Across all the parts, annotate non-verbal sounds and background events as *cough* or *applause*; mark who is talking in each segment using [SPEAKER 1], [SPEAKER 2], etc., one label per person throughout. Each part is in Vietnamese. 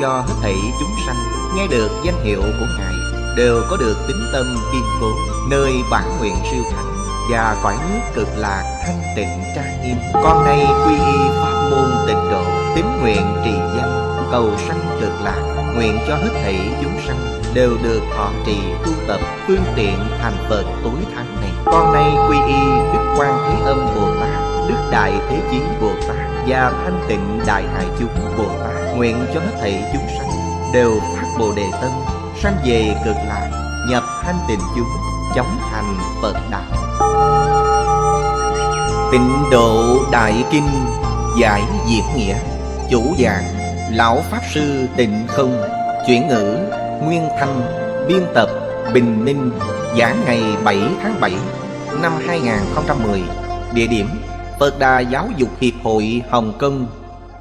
[SPEAKER 1] cho hết thảy chúng sanh nghe được danh hiệu của ngài đều có được tính tâm kiên cố nơi bản nguyện siêu thánh và cõi nước cực lạc thanh tịnh trang nghiêm con nay quy y pháp môn tịnh độ tín nguyện trì danh cầu sanh cực lạc nguyện cho hết thảy chúng sanh đều được thọ trì tu tập phương tiện thành phật tối thắng này con nay quy y đức quan thế âm bồ tát đức đại thế chí bồ tát và thanh tịnh đại hải chúng bồ tát nguyện cho hết thảy chúng sanh đều phát bồ đề tâm sanh về cực lạc nhập thanh tịnh chúng chóng thành phật đạo tịnh độ đại kinh giải diệt nghĩa chủ giảng lão pháp sư tịnh không chuyển ngữ nguyên thanh biên tập bình Minh, giảng ngày 7 tháng 7 năm 2010 địa điểm Phật Đà Giáo dục Hiệp hội Hồng Kông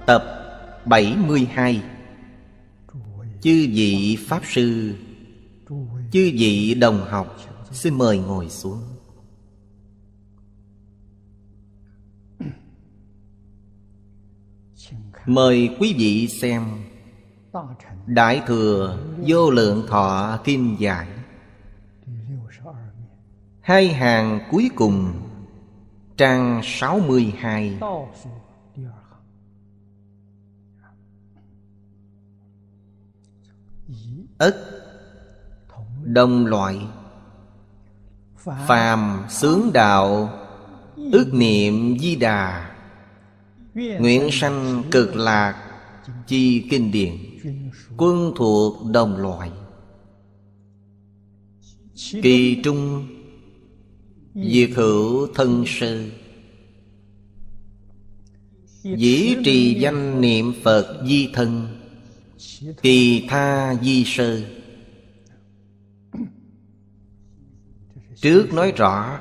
[SPEAKER 1] tập 72 Chư vị Pháp Sư Chư vị đồng học Xin mời ngồi xuống Mời quý vị xem Đại Thừa Vô Lượng Thọ Kim Giải Hai hàng cuối cùng Trang 62 ất Đồng loại Phàm sướng đạo Ước niệm di đà Nguyện sanh cực lạc Chi kinh điển Quân thuộc đồng loại Kỳ trung Diệt hữu thân sư
[SPEAKER 2] Dĩ trì danh
[SPEAKER 1] niệm Phật di thân Kỳ tha di sơ Trước nói rõ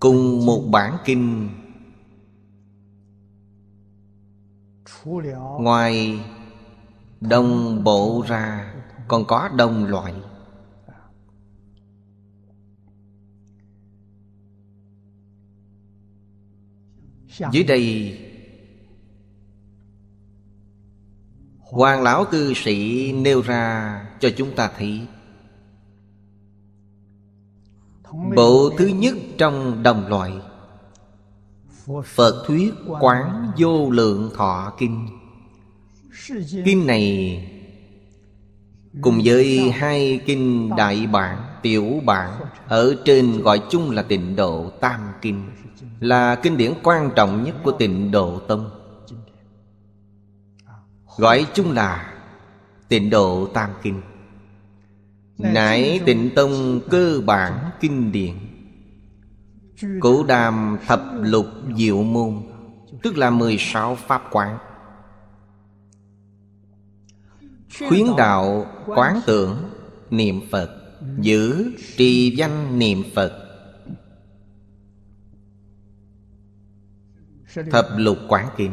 [SPEAKER 1] Cùng một bản kinh Ngoài đồng bộ ra Còn có đồng loại
[SPEAKER 2] dưới đây
[SPEAKER 1] hoàng lão cư sĩ nêu ra cho chúng ta thấy bộ thứ nhất trong đồng loại phật thuyết quán vô lượng thọ kinh kinh này cùng với hai kinh đại bản tiểu bản ở trên gọi chung là tịnh độ tam kinh là kinh điển quan trọng nhất của tịnh độ tông gọi chung là tịnh độ tam kinh nải tịnh tông cơ bản kinh điển Cổ đàm thập lục diệu môn Tức là 16 pháp quán Khuyến đạo quán tưởng niệm Phật giữ trì danh niệm phật thập lục quán kinh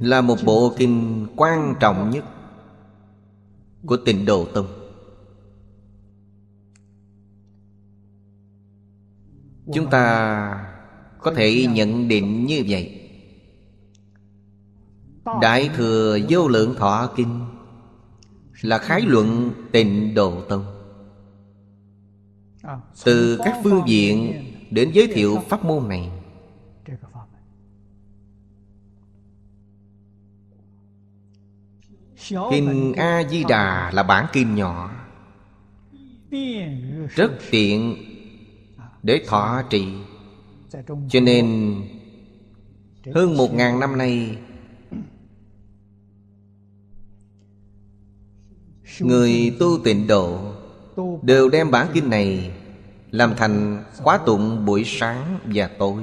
[SPEAKER 1] là một bộ kinh quan trọng nhất của tịnh độ tông chúng ta có thể nhận định như vậy đại thừa vô lượng thọ kinh là khái luận tịnh độ tông à, từ các phương diện đến giới thiệu pháp môn này
[SPEAKER 3] kinh a di đà
[SPEAKER 1] là bản kim nhỏ rất tiện à, để thọ trị cho nên hơn một ngàn năm nay Người tu tịnh độ Đều đem bản kinh này Làm thành khóa tụng buổi sáng và tối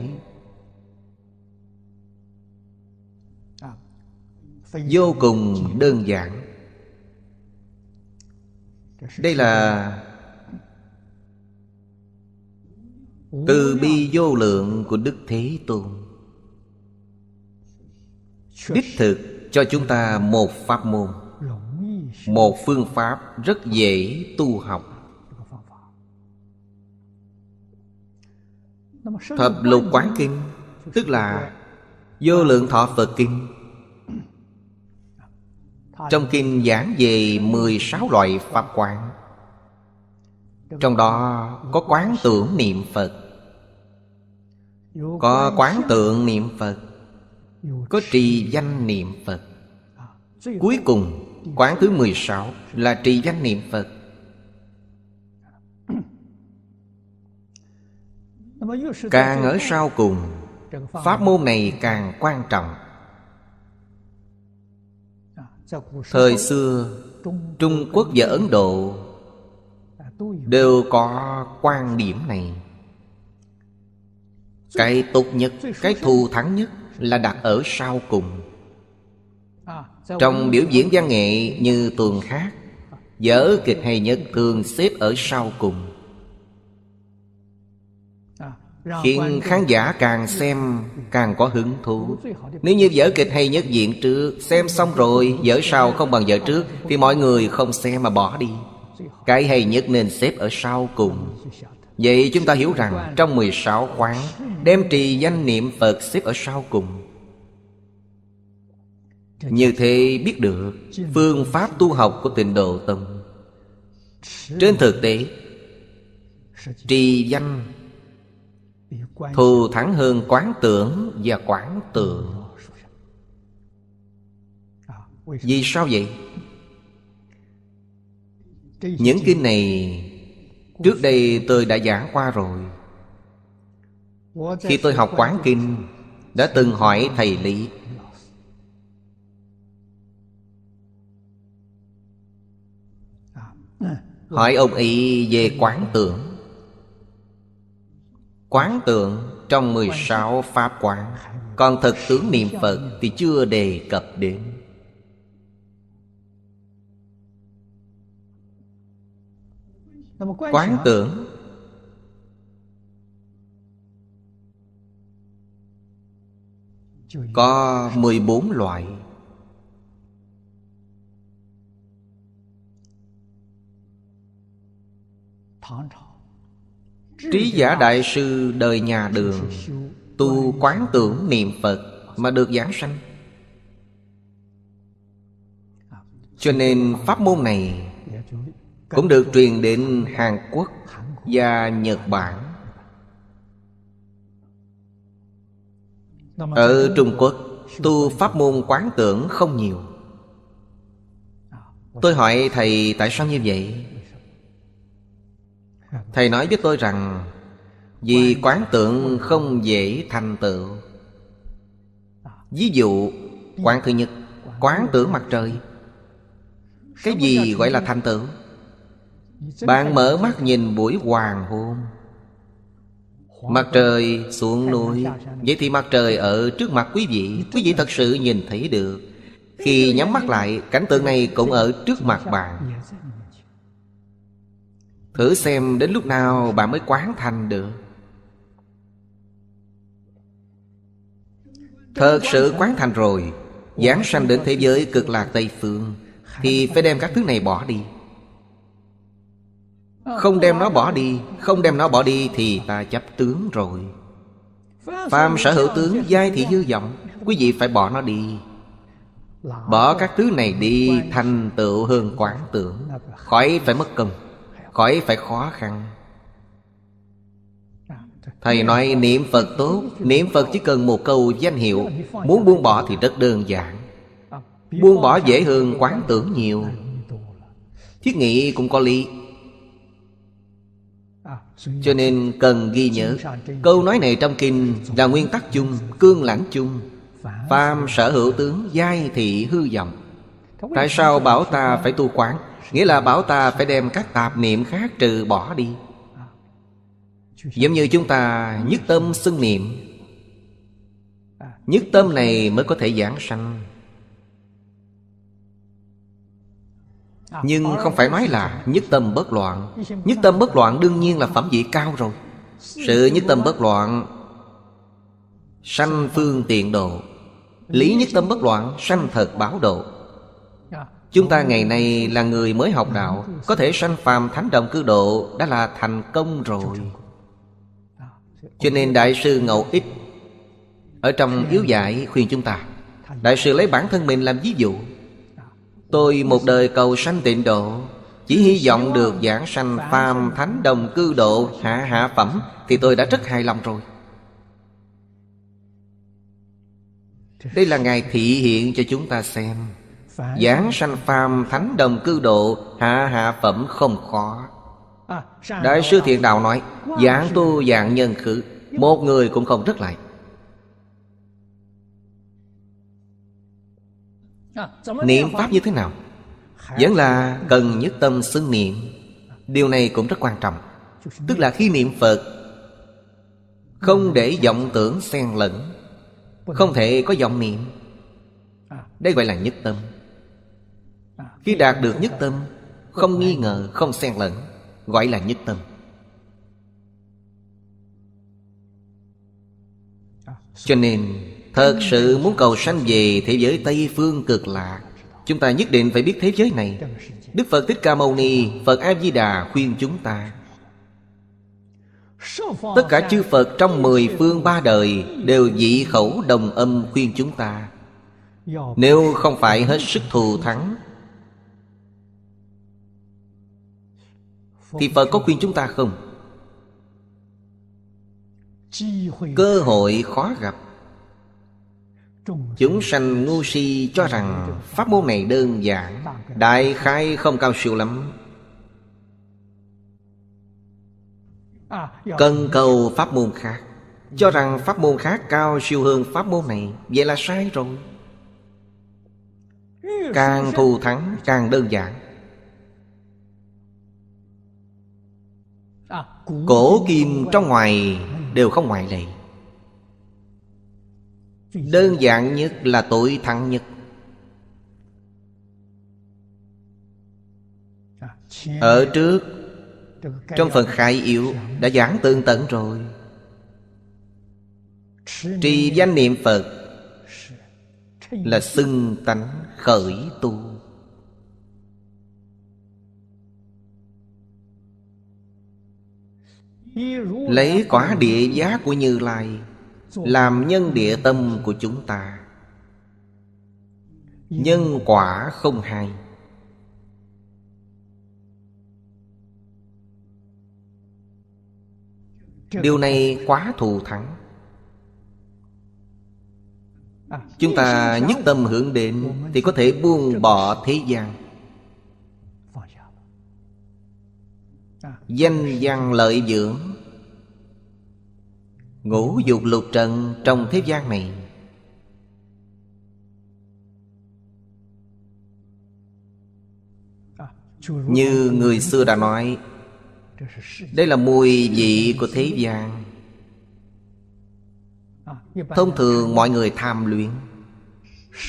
[SPEAKER 1] à, Vô cùng đơn giản Đây là Từ bi vô lượng của Đức Thế Tôn Đích thực cho chúng ta một pháp môn một phương pháp rất dễ tu học
[SPEAKER 3] thập lục quán
[SPEAKER 1] kinh tức là vô lượng thọ phật kinh trong kinh giảng về 16 loại pháp quán Trong đó có quán tưởng niệm Phật Có quán tượng niệm Phật Có trì danh niệm Phật Cuối cùng Quán thứ 16 là trì danh niệm Phật Càng ở sau cùng Pháp môn này càng quan trọng Thời xưa Trung Quốc và Ấn Độ Đều có quan điểm này Cái tục nhất Cái thù thắng nhất Là đặt ở sau cùng trong biểu diễn văn nghệ như tuần khác Dở kịch hay nhất thường xếp ở sau cùng
[SPEAKER 2] Khiến khán
[SPEAKER 1] giả càng xem càng có hứng thú Nếu như vở kịch hay nhất diễn trước Xem xong rồi vở sau không bằng vở trước Thì mọi người không xem mà bỏ đi Cái hay nhất nên xếp ở sau cùng Vậy chúng ta hiểu rằng Trong 16 khoáng Đem trì danh niệm Phật xếp ở sau cùng như thế biết được Phương pháp tu học của tịnh độ tông Trên thực tế Trì danh Thù thắng hơn quán tưởng và quán tưởng Vì sao vậy? Những kinh này Trước đây tôi đã giảng qua rồi
[SPEAKER 2] Khi tôi học quán
[SPEAKER 1] kinh Đã từng hỏi thầy Lý Hỏi ông ấy về quán tưởng Quán tưởng trong 16 pháp quán Còn thực tướng niệm Phật thì chưa đề cập đến
[SPEAKER 2] Quán tưởng
[SPEAKER 1] Có 14 loại Trí giả đại sư đời nhà đường Tu quán tưởng niệm Phật Mà được giảng sanh Cho nên pháp môn này Cũng được truyền đến Hàn Quốc Và Nhật Bản Ở Trung Quốc Tu pháp môn quán tưởng không nhiều Tôi hỏi thầy tại sao như vậy Thầy nói với tôi rằng Vì quán tượng không dễ thành tựu Ví dụ Quán thứ nhất Quán tưởng mặt trời Cái gì gọi là thành tựu Bạn mở mắt nhìn buổi hoàng hôn Mặt trời xuống núi Vậy thì mặt trời ở trước mặt quý vị Quý vị thật sự nhìn thấy được Khi nhắm mắt lại Cảnh tượng này cũng ở trước mặt bạn thử xem đến lúc nào bà mới quán thành được thật sự quán thành rồi giáng sanh đến thế giới cực lạc tây phương thì phải đem các thứ này bỏ đi không đem nó bỏ đi không đem nó bỏ đi thì ta chấp tướng rồi
[SPEAKER 2] phàm sở hữu tướng
[SPEAKER 1] giai thị hư vọng quý vị phải bỏ nó đi bỏ các thứ này đi thành tựu hơn quán tưởng khỏi phải mất công khỏi phải khó khăn Thầy nói niệm Phật tốt Niệm Phật chỉ cần một câu danh hiệu Muốn buông bỏ thì rất đơn giản Buông bỏ dễ hơn quán tưởng nhiều Thiết nghĩ cũng có lý à, Cho nên cần ghi nhớ Câu nói này trong kinh là nguyên tắc chung Cương lãng chung Phàm sở hữu tướng giai thị hư vọng Tại sao bảo ta phải tu quán Nghĩa là bảo ta phải đem các tạp niệm khác trừ bỏ đi Giống như chúng ta nhất tâm xưng niệm Nhất tâm này mới có thể giảng sanh
[SPEAKER 2] Nhưng không phải nói
[SPEAKER 1] là nhất tâm bất loạn Nhất tâm bất loạn đương nhiên là phẩm vị cao rồi Sự nhất tâm bất loạn Sanh phương tiện độ Lý nhất tâm bất loạn Sanh thật báo độ Chúng ta ngày nay là người mới học đạo Có thể sanh phàm thánh đồng cư độ Đã là thành công rồi Cho nên Đại sư Ngậu Ích Ở trong yếu dạy khuyên chúng ta Đại sư lấy bản thân mình làm ví dụ Tôi một đời cầu sanh tịnh độ Chỉ hy vọng được giảng sanh phàm thánh đồng cư độ hạ hạ phẩm Thì tôi đã rất hài lòng rồi Đây là Ngài thị hiện cho chúng ta xem Giảng sanh phàm thánh đồng cư độ Hạ hạ phẩm không khó
[SPEAKER 2] à, Đại
[SPEAKER 1] sư Thiện Đạo nói Giảng tu dạng nhân khử Một người cũng không rất lại
[SPEAKER 3] à, Niệm Pháp như thế
[SPEAKER 1] nào? Vẫn là cần nhất tâm xưng niệm Điều này cũng rất quan trọng Tức là khi niệm Phật Không để vọng tưởng xen lẫn Không thể có vọng niệm à. Đây gọi là nhất tâm khi đạt được nhất tâm Không nghi ngờ, không xen lẫn Gọi là nhất tâm Cho nên Thật sự muốn cầu sanh về thế giới Tây Phương cực lạc Chúng ta nhất định phải biết thế giới này Đức Phật Thích Ca Mâu Ni Phật A-di-đà khuyên chúng ta Tất cả chư Phật trong mười phương ba đời Đều dị khẩu đồng âm khuyên chúng ta Nếu không phải hết sức thù thắng Thì Phật có khuyên chúng ta không? Cơ hội khó gặp Chúng sanh ngu si cho rằng Pháp môn này đơn giản Đại khai không cao siêu lắm Cần cầu pháp môn khác Cho rằng pháp môn khác cao siêu hơn pháp môn này Vậy là sai rồi
[SPEAKER 2] Càng thù
[SPEAKER 1] thắng càng đơn giản
[SPEAKER 2] Cổ kim trong
[SPEAKER 1] ngoài đều không ngoại lệ Đơn giản nhất là tội thắng nhất Ở trước Trong phần khai yếu Đã giảng tương tận rồi Trì danh niệm Phật Là xưng tánh khởi tu Lấy quả địa giá của Như Lai Làm nhân địa tâm của chúng ta Nhân quả không hai Điều này quá thù thắng Chúng ta nhất tâm hưởng đến Thì có thể buông bỏ thế gian Danh văn lợi dưỡng Ngũ dục lục trần trong thế gian này
[SPEAKER 2] Như người
[SPEAKER 1] xưa đã nói Đây là mùi vị của thế gian Thông thường mọi người tham luyện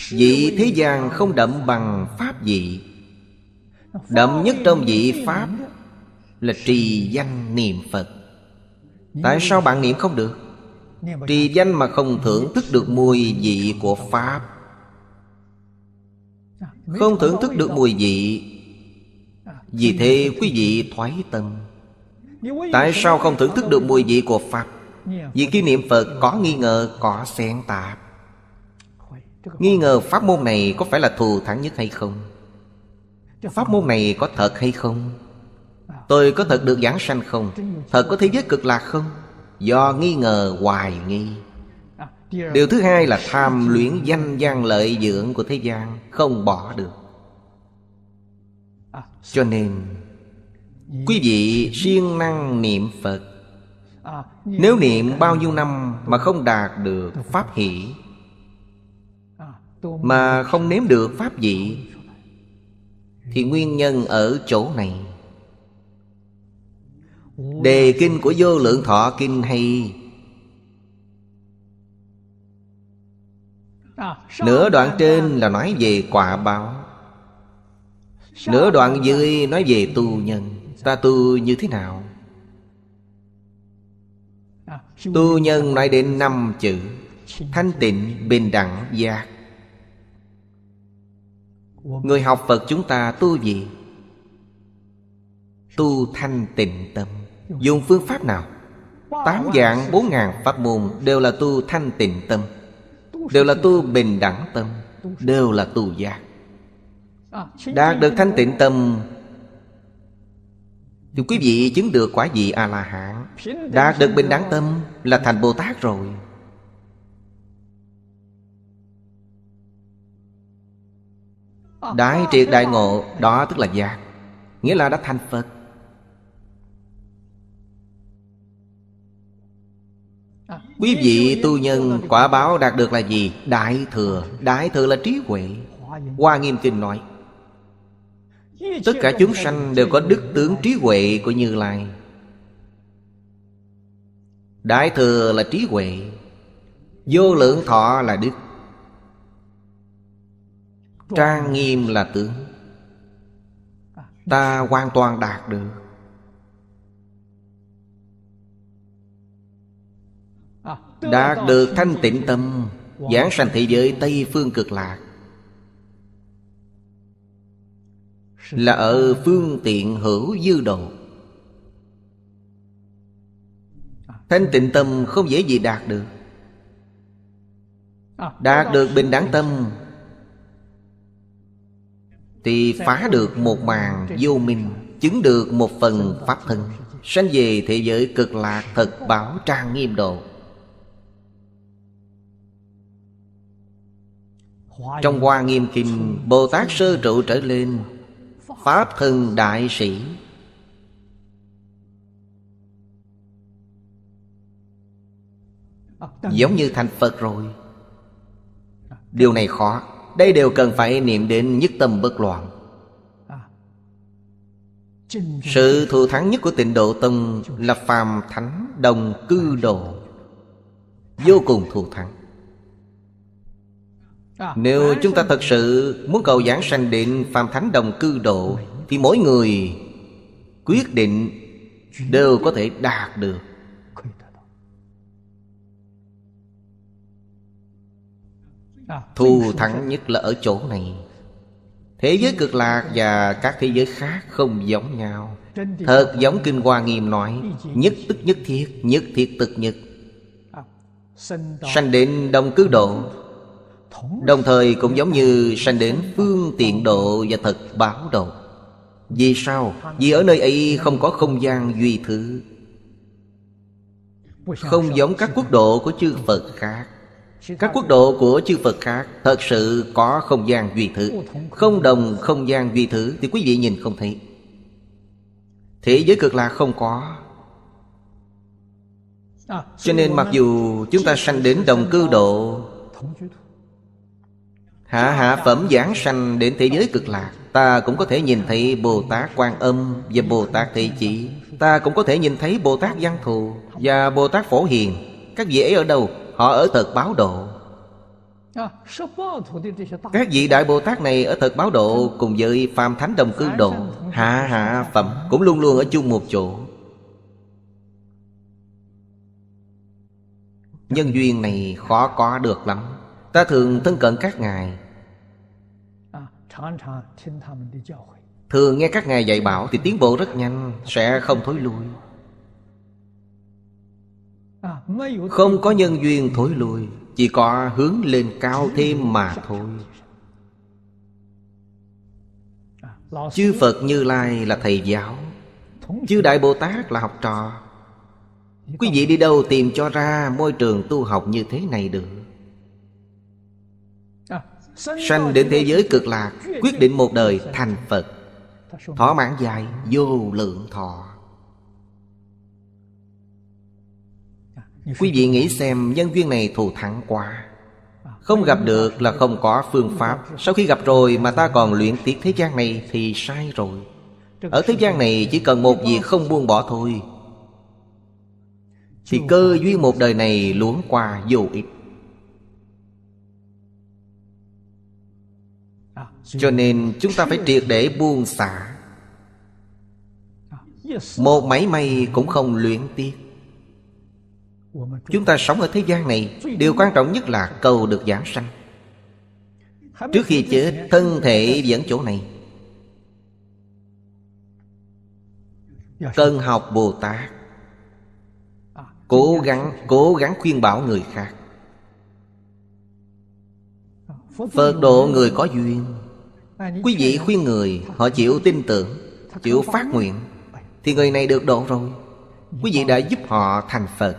[SPEAKER 1] Vị thế gian không đậm bằng pháp vị
[SPEAKER 2] Đậm nhất trong vị pháp
[SPEAKER 1] Là trì danh niệm Phật Tại sao bạn niệm không được Trì danh mà không thưởng thức được mùi vị của Pháp à, Không thưởng thức được mùi vị à, Vì thế quý vị thoái tâm Tại sao không thưởng thức được mùi vị của Pháp Vì khi niệm Phật có nghi ngờ có xen tạp Nghi ngờ pháp môn này có phải là thù thắng nhất hay không Pháp môn này có thật hay không Tôi có thật được giảng sanh không? Thật có thế giới cực lạc không? Do nghi ngờ hoài nghi Điều thứ hai là tham luyện danh gian lợi dưỡng của thế gian Không bỏ được Cho nên Quý vị siêng năng niệm Phật
[SPEAKER 2] Nếu niệm bao nhiêu
[SPEAKER 1] năm mà không đạt được Pháp hỷ Mà không nếm được Pháp vị Thì nguyên nhân ở chỗ này Đề kinh của vô lượng thọ kinh hay
[SPEAKER 2] à, Nửa đoạn
[SPEAKER 1] trên là nói về quả báo Nửa đoạn dưới nói về tu nhân Ta tu như thế nào à, Tu nhân nói đến năm chữ Thanh tịnh, bình đẳng, giác Người học Phật chúng ta tu gì? Tu thanh tịnh tâm Dùng phương pháp nào Tám dạng bốn ngàn pháp môn Đều là tu thanh tịnh tâm Đều là tu bình đẳng tâm Đều là tu giác
[SPEAKER 2] Đạt được thanh tịnh
[SPEAKER 1] tâm Thì quý vị chứng được quả vị A-la-hán Đạt được bình đẳng tâm Là thành Bồ-Tát rồi Đại triệt đại ngộ Đó tức là giác Nghĩa là đã thành Phật
[SPEAKER 3] Quý vị tu
[SPEAKER 1] nhân quả báo đạt được là gì? Đại thừa Đại thừa là trí huệ Hoa Nghiêm Kinh nói Tất cả chúng sanh đều có đức tướng trí huệ của Như Lai Đại thừa là trí huệ Vô lượng thọ là đức Trang nghiêm là tướng Ta hoàn toàn đạt được Đạt được thanh tịnh tâm Giảng sanh thế giới Tây Phương cực lạc Là ở phương tiện hữu dư độ Thanh tịnh tâm không dễ gì đạt được Đạt được bình đẳng tâm Thì phá được một màn vô minh Chứng được một phần pháp thân Sanh về thế giới cực lạc thật bảo trang nghiêm độ Trong Hoa Nghiêm Kinh Bồ Tát Sơ Trụ trở lên Pháp Thân Đại Sĩ Giống như thành Phật rồi Điều này khó Đây đều cần phải niệm đến nhất tâm bất loạn Sự thù thắng nhất của tịnh độ tông Là phàm thánh đồng cư độ Vô cùng thù thắng
[SPEAKER 2] À, Nếu chúng
[SPEAKER 1] ta thật sự muốn cầu giảng sanh định phàm thánh đồng cư độ Thì mỗi người quyết định đều có thể đạt được
[SPEAKER 2] à, Thù thắng nhất
[SPEAKER 1] là ở chỗ này Thế giới cực lạc và các thế giới khác không giống nhau Thật giống Kinh Hoa Nghiêm nói Nhất tức nhất thiết, nhất thiết tức nhất à, Sanh định đồng cứ độ Đồng thời cũng giống như sanh đến phương tiện độ và thật báo độ Vì sao? Vì ở nơi ấy không có không gian duy thứ Không giống các quốc độ của chư Phật khác các quốc độ của chư Phật khác Thật sự có không gian duy thứ Không đồng không gian duy thứ Thì quý vị nhìn không thấy Thế giới cực lạc không có
[SPEAKER 2] à, Cho nên mặc dù
[SPEAKER 1] chúng ta sanh đến đồng cư độ Hạ hạ phẩm giảng sanh đến thế giới cực lạc Ta cũng có thể nhìn thấy Bồ Tát Quan Âm và Bồ Tát Thị Chỉ Ta cũng có thể nhìn thấy Bồ Tát Văn Thù và Bồ Tát Phổ Hiền Các vị ấy ở đâu? Họ ở thật báo độ à, Các vị Đại Bồ Tát này ở thật báo độ Cùng với Phạm Thánh Đồng Cư Độ Hạ hạ phẩm cũng luôn luôn ở chung một chỗ Nhân duyên này khó có được lắm Ta thường thân cận các ngài à, Thường nghe các ngài dạy bảo Thì tiến bộ rất nhanh Sẽ không thối lui à, Không có nhân duyên thối lui Chỉ có hướng lên cao thêm mà thôi à, Chư Phật Như Lai là thầy giáo Chư Đại Bồ Tát là học trò Quý vị đi đâu tìm cho ra môi trường tu học như thế này được
[SPEAKER 2] Sanh đến thế giới cực lạc Quyết định một đời thành Phật Thọ
[SPEAKER 1] mãn dài vô lượng thọ Quý vị nghĩ xem nhân duyên này thù thắng quá Không gặp được là không có phương pháp Sau khi gặp rồi mà ta còn luyện tiếc thế gian này thì sai rồi Ở thế gian này chỉ cần một việc không buông bỏ thôi Thì cơ duyên một đời này luống qua vô ích cho nên chúng ta phải triệt để buông xả một máy may cũng không luyện tiếc Chúng ta sống ở thế gian này Điều quan trọng nhất là cầu được giảng sanh Trước khi chết Thân thể vẫn chỗ này Cần học Bồ Tát Cố gắng Cố gắng khuyên bảo người khác Phật độ người có duyên
[SPEAKER 3] Quý vị khuyên
[SPEAKER 1] người Họ chịu tin tưởng Chịu phát nguyện Thì người này được độ rồi Quý vị đã giúp họ thành Phật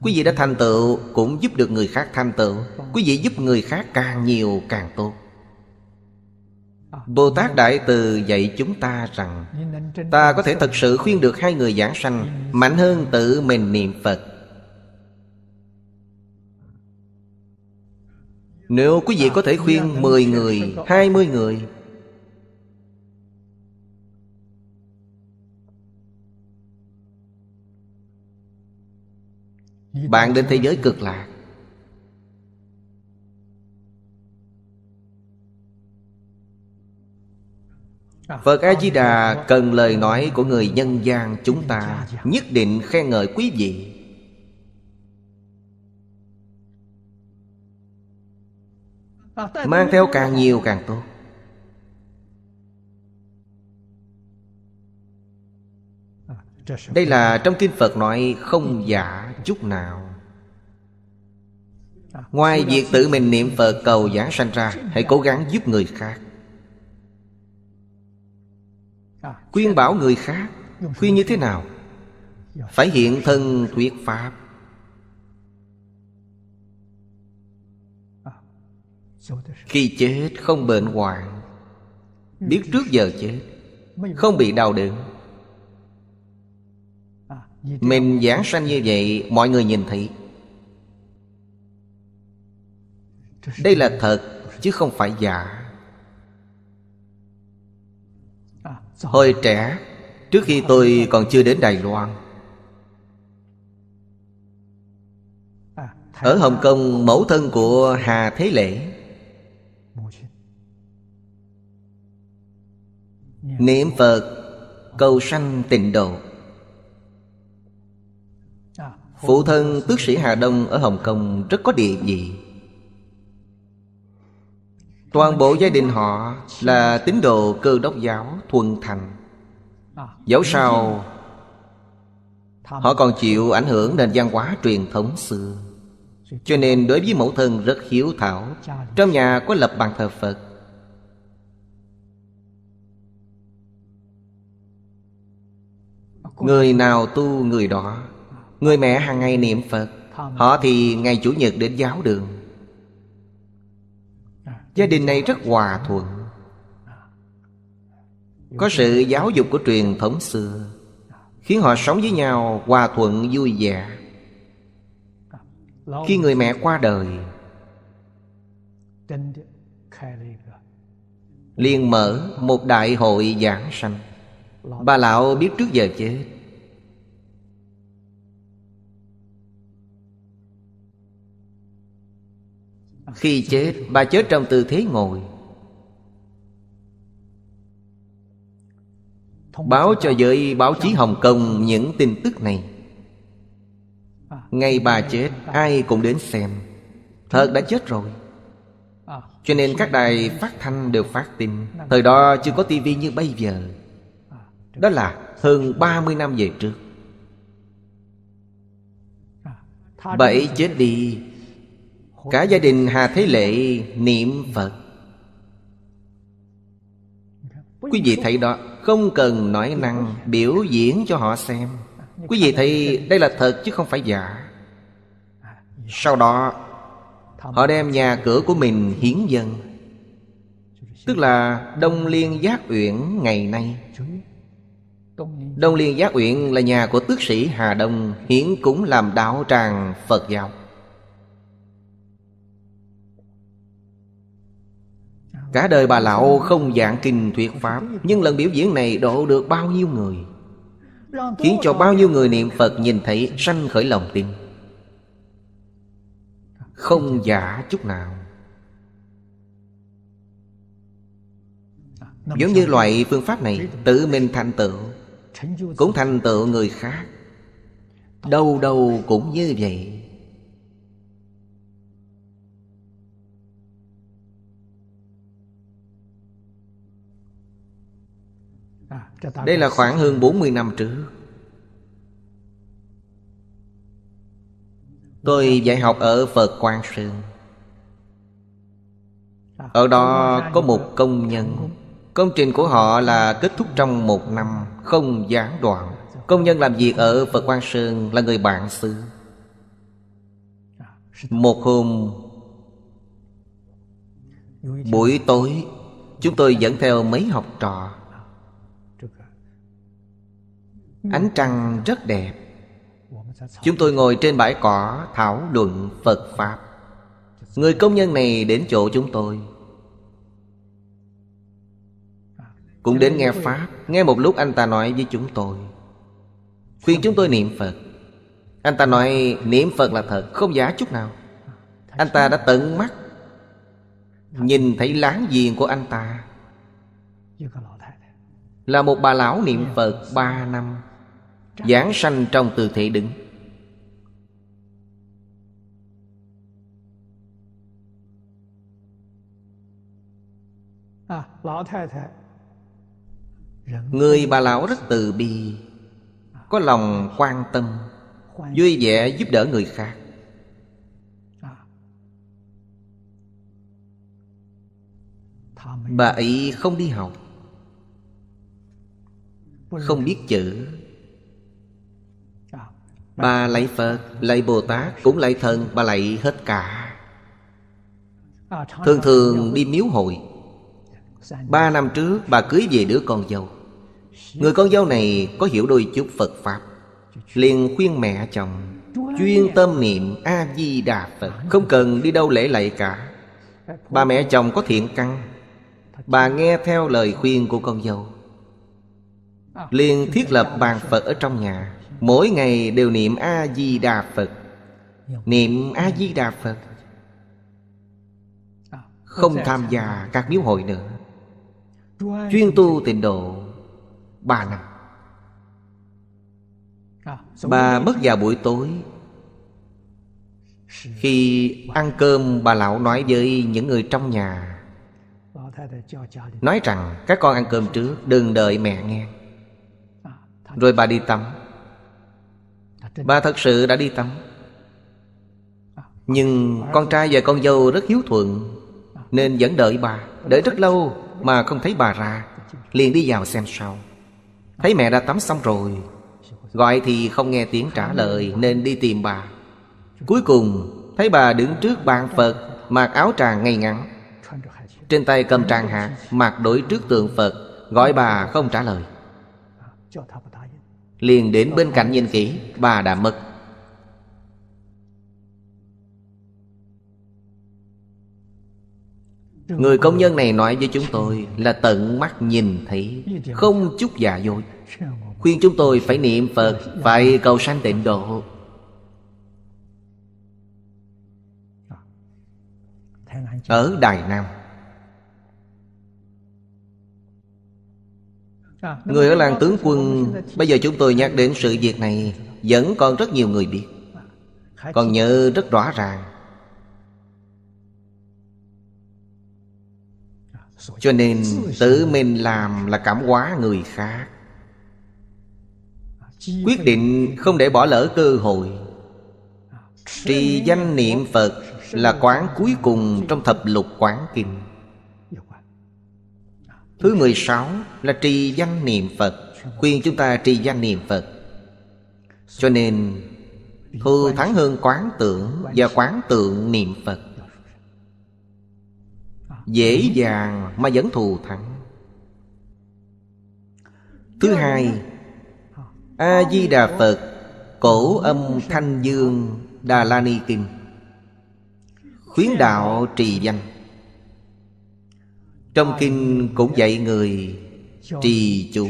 [SPEAKER 1] Quý vị đã thành tựu Cũng giúp được người khác thành tựu Quý vị giúp người khác càng nhiều càng tốt à, Bồ Tát Đại Từ dạy chúng ta rằng Ta có thể thật sự khuyên được hai người giảng sanh Mạnh hơn tự mình niệm Phật Nếu quý vị có thể khuyên 10 người, 20 người Bạn đến thế giới cực lạc Phật A-di-đà cần lời nói của người nhân gian chúng ta Nhất định khen ngợi quý vị
[SPEAKER 2] Mang theo càng
[SPEAKER 1] nhiều càng tốt
[SPEAKER 2] Đây là trong
[SPEAKER 1] Kinh Phật nói không giả chút nào Ngoài việc tự mình niệm Phật cầu giảng sanh ra Hãy cố gắng giúp người khác Khuyên bảo người khác Khuyên như thế nào Phải hiện thân thuyết Pháp Khi chết không bệnh hoạn Biết trước giờ chết Không bị đau đớn Mình giảng sanh như vậy Mọi người nhìn thấy Đây là thật Chứ không phải giả Hồi trẻ Trước khi tôi còn chưa đến Đài Loan Ở Hồng Kông mẫu thân của Hà Thế Lễ Dạ. niệm phật cầu sanh tịnh độ à, phụ thân tước sĩ hà đông ở hồng kông rất có địa vị toàn bộ gia đình họ là tín đồ cơ đốc giáo thuần thành à. dẫu sao họ còn chịu ảnh hưởng nền văn hóa truyền thống xưa cho nên đối với mẫu thân rất hiếu thảo trong nhà có lập bàn thờ phật Người nào tu người đó Người mẹ hàng ngày niệm Phật Họ thì ngày Chủ nhật đến giáo đường à. Gia đình này rất hòa thuận Có sự giáo dục của truyền thống xưa Khiến họ sống với nhau hòa thuận vui vẻ Khi người mẹ qua đời liền mở một đại hội giảng sanh Bà lão biết trước giờ chết Khi chết bà chết trong tư thế ngồi Báo cho giới báo chí Hồng Kông những tin tức này Ngày bà chết ai cũng đến xem Thật đã chết rồi Cho nên các đài phát thanh đều phát tin Thời đó chưa có tivi như bây giờ đó là hơn 30 năm về trước Bảy chết đi Cả gia đình Hà Thế Lệ niệm Phật Quý vị thấy đó Không cần nói năng biểu diễn cho họ xem Quý vị thấy đây là thật chứ không phải giả Sau đó Họ đem nhà cửa của mình hiến dân Tức là Đông Liên Giác Uyển ngày nay Đông Liên Giác Uyển là nhà của tước sĩ Hà Đông Hiến cúng làm đạo tràng Phật giáo Cả đời bà lão không giảng kinh thuyết pháp Nhưng lần biểu diễn này độ được bao nhiêu người Khiến cho bao nhiêu người niệm Phật nhìn thấy sanh khởi lòng tin Không giả chút nào Giống như loại phương pháp này Tự mình thành tựu cũng thành tựu người khác đâu đâu cũng như vậy
[SPEAKER 2] à, Đây là khoảng hơn 40
[SPEAKER 1] năm trước Tôi dạy học ở Phật Quang Sơn à, Ở đó có một công nhân Công trình của họ là kết thúc trong một năm Không gián đoạn Công nhân làm việc ở Phật Quang Sơn là người bạn xứ Một hôm Buổi tối Chúng tôi dẫn theo mấy học trò Ánh trăng rất đẹp Chúng tôi ngồi trên bãi cỏ thảo luận Phật Pháp Người công nhân này đến chỗ chúng tôi Cũng đến nghe Pháp Nghe một lúc anh ta nói với chúng tôi Khuyên chúng tôi niệm Phật Anh ta nói niệm Phật là thật Không giả chút nào Anh ta đã tận mắt Nhìn thấy láng giềng của anh ta Là một bà lão niệm Phật ba năm Giảng sanh trong từ thị đứng
[SPEAKER 3] À, lão thái thái
[SPEAKER 1] Người bà lão rất từ bi Có lòng quan tâm Vui vẻ giúp đỡ người khác à. Bà ấy không đi học Không biết chữ à, Bà lạy Phật, lạy Bồ Tát Cũng lạy thần, bà lạy hết cả
[SPEAKER 2] à, Thường thường đi
[SPEAKER 1] miếu hội dạ, Ba năm trước bà cưới về đứa con dâu Người con dâu này có hiểu đôi chút Phật Pháp Liền khuyên mẹ chồng Chuyên tâm niệm A-di-đà Phật Không cần đi đâu lễ lạy cả Bà mẹ chồng có thiện căn Bà nghe theo lời khuyên của con dâu liền thiết lập bàn Phật ở trong nhà Mỗi ngày đều niệm A-di-đà Phật Niệm A-di-đà Phật
[SPEAKER 2] Không tham
[SPEAKER 1] gia các miếu hội nữa Chuyên tu tịnh độ 3 năm Bà mất vào buổi tối Khi ăn cơm bà lão nói với những người trong nhà Nói rằng các con ăn cơm trước đừng đợi mẹ nghe à, Rồi bà đi tắm Bà thật sự đã đi tắm à, Nhưng con trai và con dâu rất hiếu thuận à. Nên vẫn đợi bà Đợi rất lâu mà không thấy bà ra Liền đi vào xem sau Thấy mẹ đã tắm xong rồi Gọi thì không nghe tiếng trả lời Nên đi tìm bà Cuối cùng thấy bà đứng trước bàn Phật Mặc áo tràng ngay ngắn Trên tay cầm tràng hạt Mặc đối trước tượng Phật Gọi bà không trả lời Liền đến bên cạnh nhìn kỹ Bà đã mất Người công nhân này nói với chúng tôi là tận mắt nhìn thấy Không chút giả dối Khuyên chúng tôi phải niệm Phật Phải cầu sanh tịnh độ Ở Đài Nam
[SPEAKER 2] Người ở làng tướng quân Bây giờ chúng
[SPEAKER 1] tôi nhắc đến sự việc này Vẫn còn rất nhiều người biết Còn nhớ rất rõ ràng Cho nên tự mình làm là cảm hóa người khác Quyết định không để bỏ lỡ cơ hội Trì danh niệm Phật là quán cuối cùng trong thập lục quán kinh Thứ mười sáu là trì danh niệm Phật Khuyên chúng ta trì danh niệm Phật Cho nên Thù thắng hơn quán tưởng Và quán tượng niệm Phật dễ dàng mà vẫn thù thắng thứ hai a di đà phật cổ âm thanh dương đà la ni kim khuyến đạo trì danh trong kinh cũng dạy người trì chú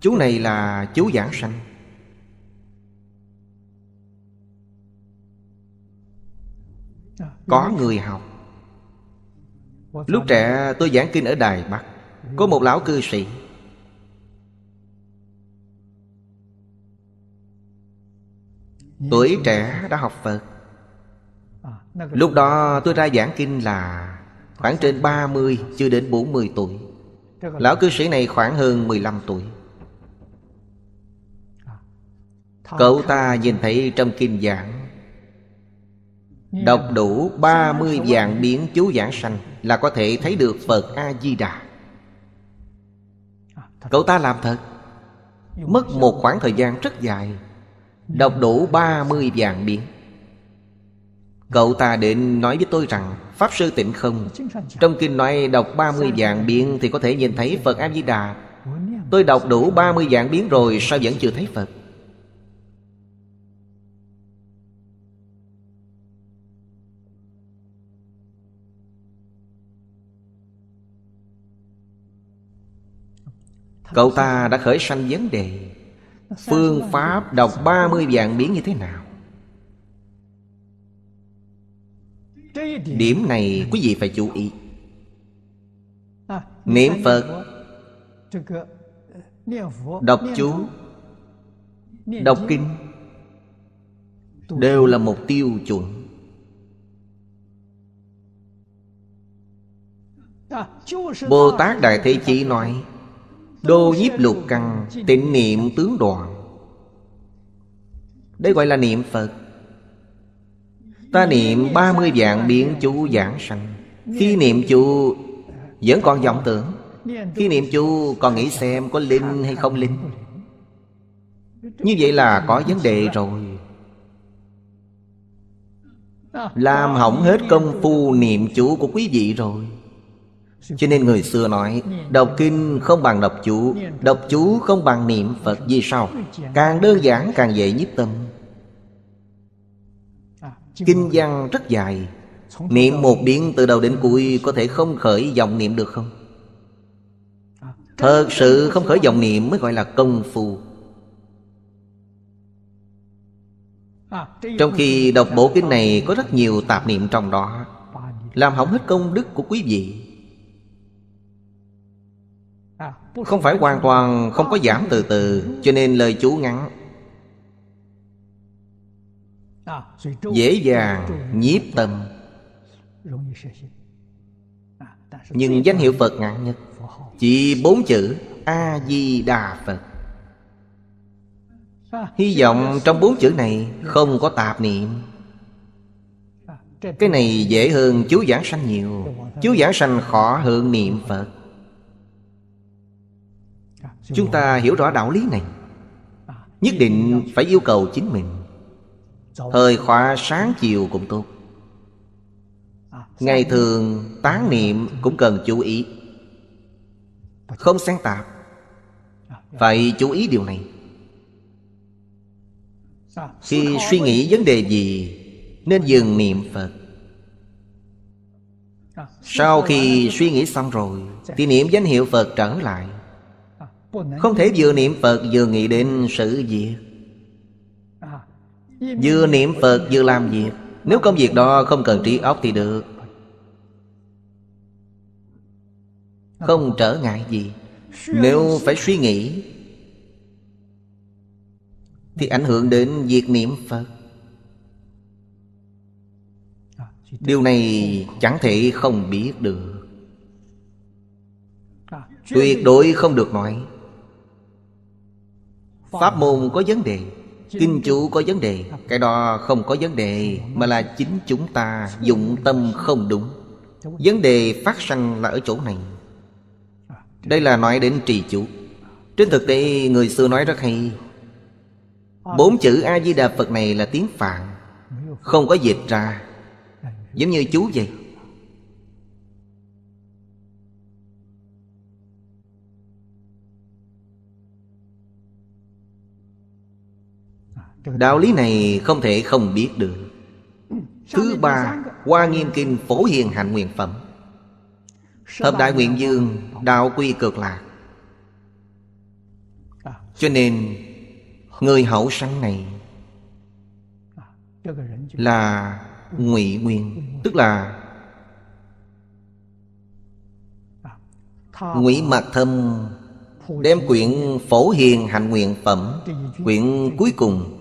[SPEAKER 1] chú này là chú giảng sanh Có người học Lúc trẻ tôi giảng kinh ở Đài Bắc Có một lão cư sĩ Tuổi trẻ đã học Phật Lúc đó tôi ra giảng kinh là Khoảng trên 30 chưa đến 40 tuổi Lão cư sĩ này khoảng hơn 15 tuổi Cậu ta nhìn thấy trong kinh giảng Đọc đủ 30 dạng biến chú giảng sanh Là có thể thấy được Phật A-di-đà à, Cậu ta làm thật Mất một khoảng thời gian rất dài ừ. Đọc đủ 30 dạng biến Cậu ta định nói với tôi rằng Pháp sư tịnh không Trong kinh nói đọc 30 dạng biến Thì có thể nhìn thấy Phật A-di-đà Tôi đọc đủ 30 dạng biến rồi Sao vẫn chưa thấy Phật Cậu ta đã khởi sanh vấn đề Phương pháp đọc 30 vạn biến như thế nào Điểm này quý vị phải chú ý Niệm Phật
[SPEAKER 2] Đọc chú Đọc kinh
[SPEAKER 1] Đều là mục tiêu chuẩn Bồ Tát Đại Thế Chí nói Đô nhiếp lục căng tịnh niệm tướng đoạn Đấy gọi là niệm Phật Ta niệm 30 dạng biến chú giảng sanh Khi niệm chú vẫn còn vọng tưởng Khi niệm chú còn nghĩ xem có linh hay không linh Như vậy là có vấn đề rồi Làm hỏng hết công phu niệm chú của quý vị rồi cho nên người xưa nói Đọc kinh không bằng đọc chú Đọc chú không bằng niệm Phật Vì sao? Càng đơn giản càng dễ nhiếp tâm à, Kinh văn rất dài Niệm một biến từ đầu đến cuối Có thể không khởi dòng niệm được không? À, Thật sự không khởi dòng niệm mới gọi là công phu
[SPEAKER 2] à, Trong khi đọc bộ kinh
[SPEAKER 1] này có rất nhiều tạp niệm trong đó Làm hỏng hết công đức của quý vị À, không phải hoàn toàn không có giảm từ từ Cho nên lời chú ngắn
[SPEAKER 3] à, Dễ dàng
[SPEAKER 1] nhiếp tâm à, Nhưng danh hiệu Phật ngắn nhất Chỉ bốn chữ A-di-đà Phật
[SPEAKER 2] Hy vọng trong bốn
[SPEAKER 1] chữ này không có tạp niệm Cái này dễ hơn chú giảng sanh nhiều Chú giảng sanh khó hơn niệm Phật chúng ta hiểu rõ đạo lý này nhất định phải yêu cầu chính mình thời khóa sáng chiều cũng tốt ngày thường tán niệm cũng cần chú ý không sáng tạp phải chú ý điều này khi suy nghĩ vấn đề gì nên dừng niệm phật sau khi suy nghĩ xong rồi thì niệm danh hiệu phật trở lại không thể vừa niệm Phật vừa nghĩ đến sự việc
[SPEAKER 2] Vừa niệm Phật
[SPEAKER 1] vừa làm việc Nếu công việc đó không cần trí óc thì được Không trở ngại gì Nếu phải suy nghĩ Thì ảnh hưởng đến việc niệm Phật Điều này chẳng thể không biết được
[SPEAKER 2] Tuyệt đối không
[SPEAKER 1] được nói Pháp môn có vấn đề Kinh chú có vấn đề Cái đó không có vấn đề Mà là chính chúng ta dụng tâm không đúng Vấn đề phát sinh là ở chỗ này Đây là nói đến trì chủ Trên thực tế người xưa nói rất hay Bốn chữ A-di-đà Phật này là tiếng Phạn Không có dịch ra Giống như chú vậy Đạo lý này không thể không biết được Thứ ba Hoa Nghiêm Kinh Phổ Hiền Hạnh Nguyện Phẩm hợp Đại Nguyện Dương Đạo Quy Cực Lạc Cho nên Người hậu sanh này Là ngụy nguyên Tức là
[SPEAKER 2] Ngụy Mạc Thâm Đem quyển
[SPEAKER 1] Phổ Hiền Hạnh Nguyện Phẩm Quyển cuối cùng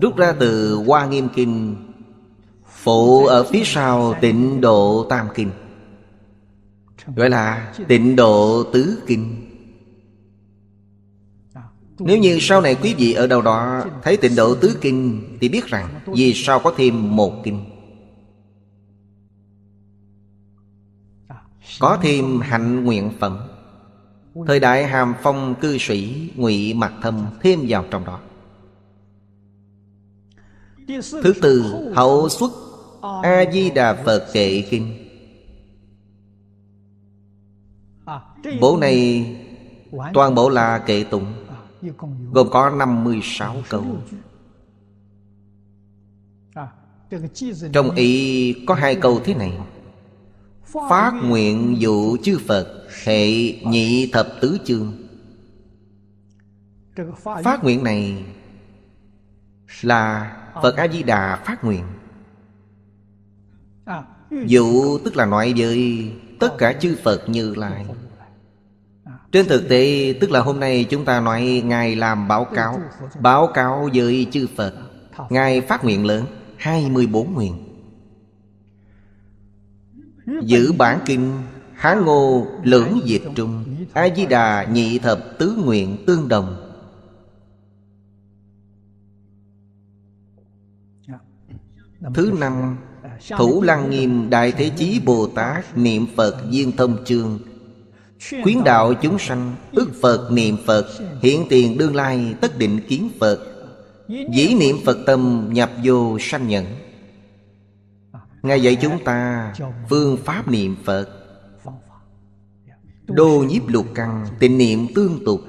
[SPEAKER 1] Rút ra từ Hoa Nghiêm Kinh Phụ ở phía sau tịnh độ Tam Kinh Gọi là tịnh độ Tứ Kinh Nếu như sau này quý vị ở đâu đó Thấy tịnh độ Tứ Kinh Thì biết rằng Vì sao có thêm một kinh Có thêm hạnh nguyện phẩm Thời đại hàm phong cư sĩ Ngụy Mặt Thâm Thêm vào trong đó
[SPEAKER 2] Thứ tư Hậu xuất
[SPEAKER 1] A-di-đà Phật kệ kinh
[SPEAKER 3] à, Bộ này toàn
[SPEAKER 1] bộ là kệ tụng à, Gồm có 56 câu
[SPEAKER 2] à, Trong ý
[SPEAKER 1] có hai câu thế này
[SPEAKER 3] Phát nguyện
[SPEAKER 1] dụ chư Phật Hệ nhị thập tứ chương Phát nguyện này Là Phật ờ. A-di-đà phát nguyện
[SPEAKER 2] à. Dụ
[SPEAKER 1] tức là nói với tất cả chư Phật như lai Trên thực tế tức là hôm nay chúng ta nói Ngài làm báo cáo Báo cáo với chư Phật Ngài phát nguyện lớn 24 nguyện Giữ bản kinh Hán ngô lưỡng diệt trung A-di-đà nhị thập tứ nguyện tương đồng Thứ năm à, Thủ Lăng Nghiêm Đại Thế Chí Bồ Tát Niệm Phật Duyên Thông Chương Khuyến đạo chúng sanh ức Phật niệm Phật Hiện tiền đương lai tất định kiến Phật Dĩ niệm Phật tâm nhập vô sanh nhẫn à, Ngài dạy chúng ta phương pháp niệm Phật dạ, Đô nhiếp lục căn tịnh niệm tương tục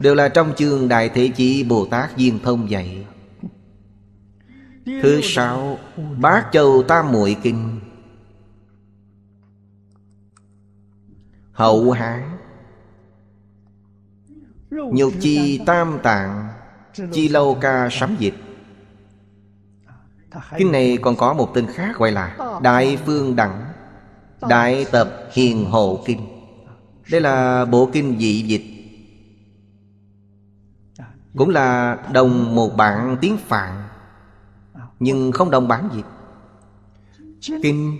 [SPEAKER 1] Đều là trong chương Đại Thế Chí Bồ Tát Duyên Thông dạy Thứ sáu Bát Châu Tam Muội Kinh Hậu Hán
[SPEAKER 2] Nhục chi tam
[SPEAKER 1] tạng Chi lâu ca sám dịch Kinh này còn có một tên khác gọi là Đại Phương Đẳng Đại Tập Hiền Hộ Kinh Đây là bộ kinh dị dịch Cũng là đồng một bản tiếng Phạn nhưng không đồng bán gì kinh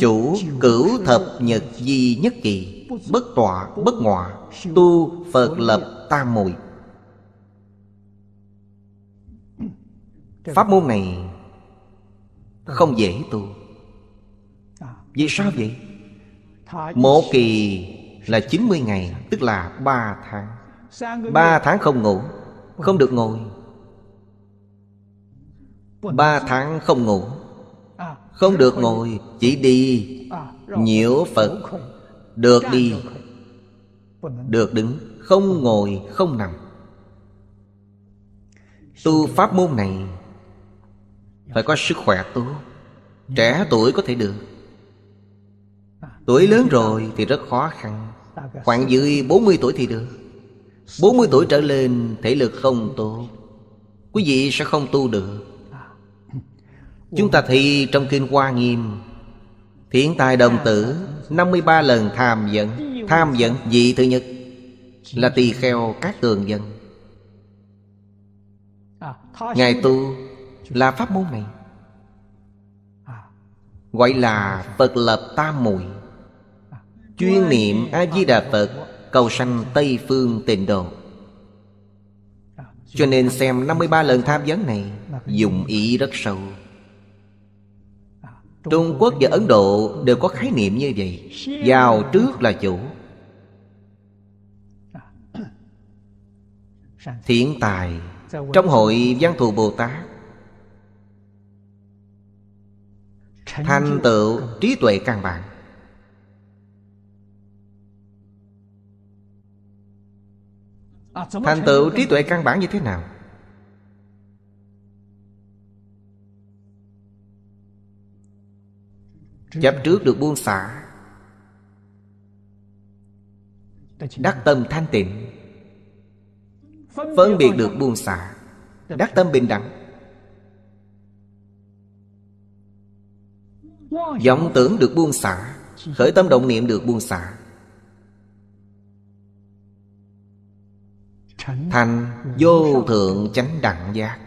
[SPEAKER 1] chủ cửu thập nhật di nhất kỳ bất tọa bất ngọa tu phật lập tam mùi pháp môn này không dễ tu vì sao vậy
[SPEAKER 3] một kỳ
[SPEAKER 1] là 90 ngày tức là 3
[SPEAKER 3] tháng 3
[SPEAKER 1] tháng không ngủ không được ngồi Ba tháng không ngủ à, Không được ngồi Chỉ đi
[SPEAKER 2] à, Nhiễu Phật Được đi Được
[SPEAKER 1] đứng Không ngồi không nằm Tu pháp môn này Phải có sức khỏe tốt Trẻ dạ. tuổi có thể được à, Tuổi lớn dạ. rồi thì rất khó khăn dạ, Khoảng dưới 40 tuổi thì được 40 tuổi trở lên thể lực không tốt Quý vị sẽ không tu được Chúng ta thấy trong Kinh Hoa Nghiêm Thiện tài đồng tử 53 lần tham dẫn Tham dẫn vị thứ nhất Là tỳ kheo các tường dân Ngài tu là pháp môn này Gọi là Phật lập tam muội Chuyên niệm A-di-đà Phật Cầu sanh Tây Phương tịnh độ Cho nên xem 53 lần tham vấn này Dùng ý rất sâu Trung Quốc và Ấn Độ đều có khái niệm như vậy
[SPEAKER 2] Giàu trước
[SPEAKER 1] là chủ Thiện tài Trong hội văn thù Bồ Tát Thành tựu trí tuệ căn bản
[SPEAKER 2] Thành tựu trí tuệ căn
[SPEAKER 1] bản như thế nào? Chấp trước được buông xả Đắc tâm thanh tịnh Phân biệt được buông xả Đắc tâm bình đẳng vọng tưởng được buông xả Khởi tâm động niệm được buông xả Thành vô thượng chánh đẳng giác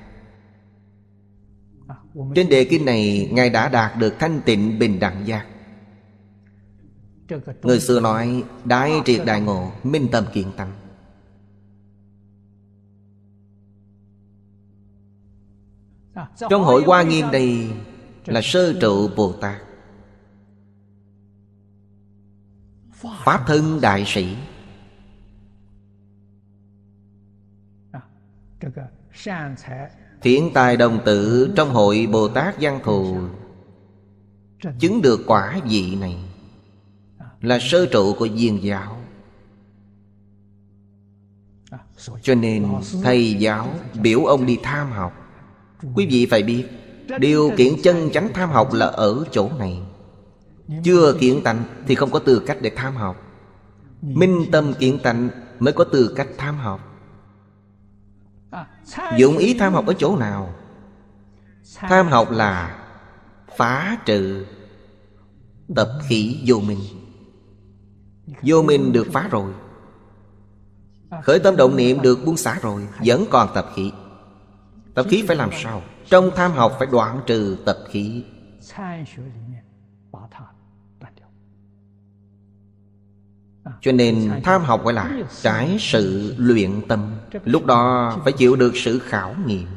[SPEAKER 1] trên đề kinh này Ngài đã đạt được thanh tịnh bình đẳng giác Người xưa nói đại triệt đại ngộ Minh tâm kiện tâm
[SPEAKER 2] Trong hội Hoa Nghiêm đây
[SPEAKER 1] Là sơ trụ Bồ Tát Pháp thân đại sĩ à, Thiện tài đồng tự trong hội Bồ Tát Giang Thù Chứng được quả vị này Là sơ trụ của viên giáo Cho nên thầy giáo biểu ông đi tham học Quý vị phải biết Điều kiện chân chánh tham học là ở chỗ này Chưa kiện tạnh thì không có tư cách để tham học Minh tâm kiện tạnh mới có tư cách tham học
[SPEAKER 2] Dụng ý tham học ở chỗ nào Tham
[SPEAKER 1] học là Phá trừ Tập khí vô minh Vô minh được phá rồi
[SPEAKER 2] Khởi tâm động niệm được
[SPEAKER 1] buông xả rồi Vẫn còn tập khí Tập khí phải làm sao Trong tham học phải đoạn trừ tập khí Cho nên tham học gọi là Trái sự luyện tâm Lúc đó phải chịu được sự khảo nghiệm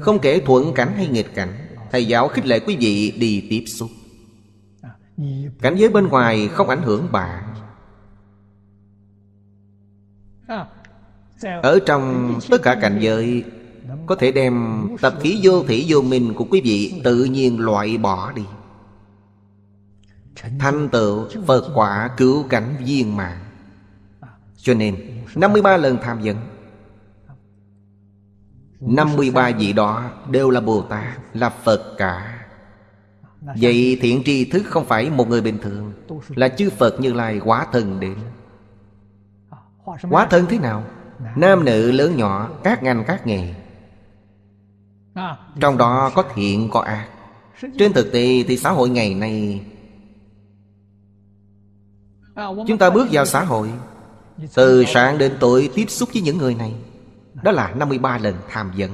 [SPEAKER 1] Không kể thuận cảnh hay nghịch cảnh Thầy giáo khích lệ quý vị đi tiếp xúc Cảnh giới bên ngoài không ảnh hưởng bạn Ở trong tất cả cảnh giới Có thể đem tập khí vô thủy vô minh của quý vị Tự nhiên loại bỏ đi Thanh tựu Phật quả cứu cảnh viên mạng Cho nên 53 lần tham vấn 53 vị đó đều là Bồ Tát Là Phật cả Vậy thiện tri thức không phải một người bình thường Là chư Phật như lai quá thần đến Quá thân thế nào? Nam nữ lớn nhỏ các ngành các nghề Trong đó có thiện có ác Trên thực tế thì xã hội ngày nay Chúng ta bước vào xã hội Từ sáng đến tối tiếp xúc với những người này đó là 53 lần tham dẫn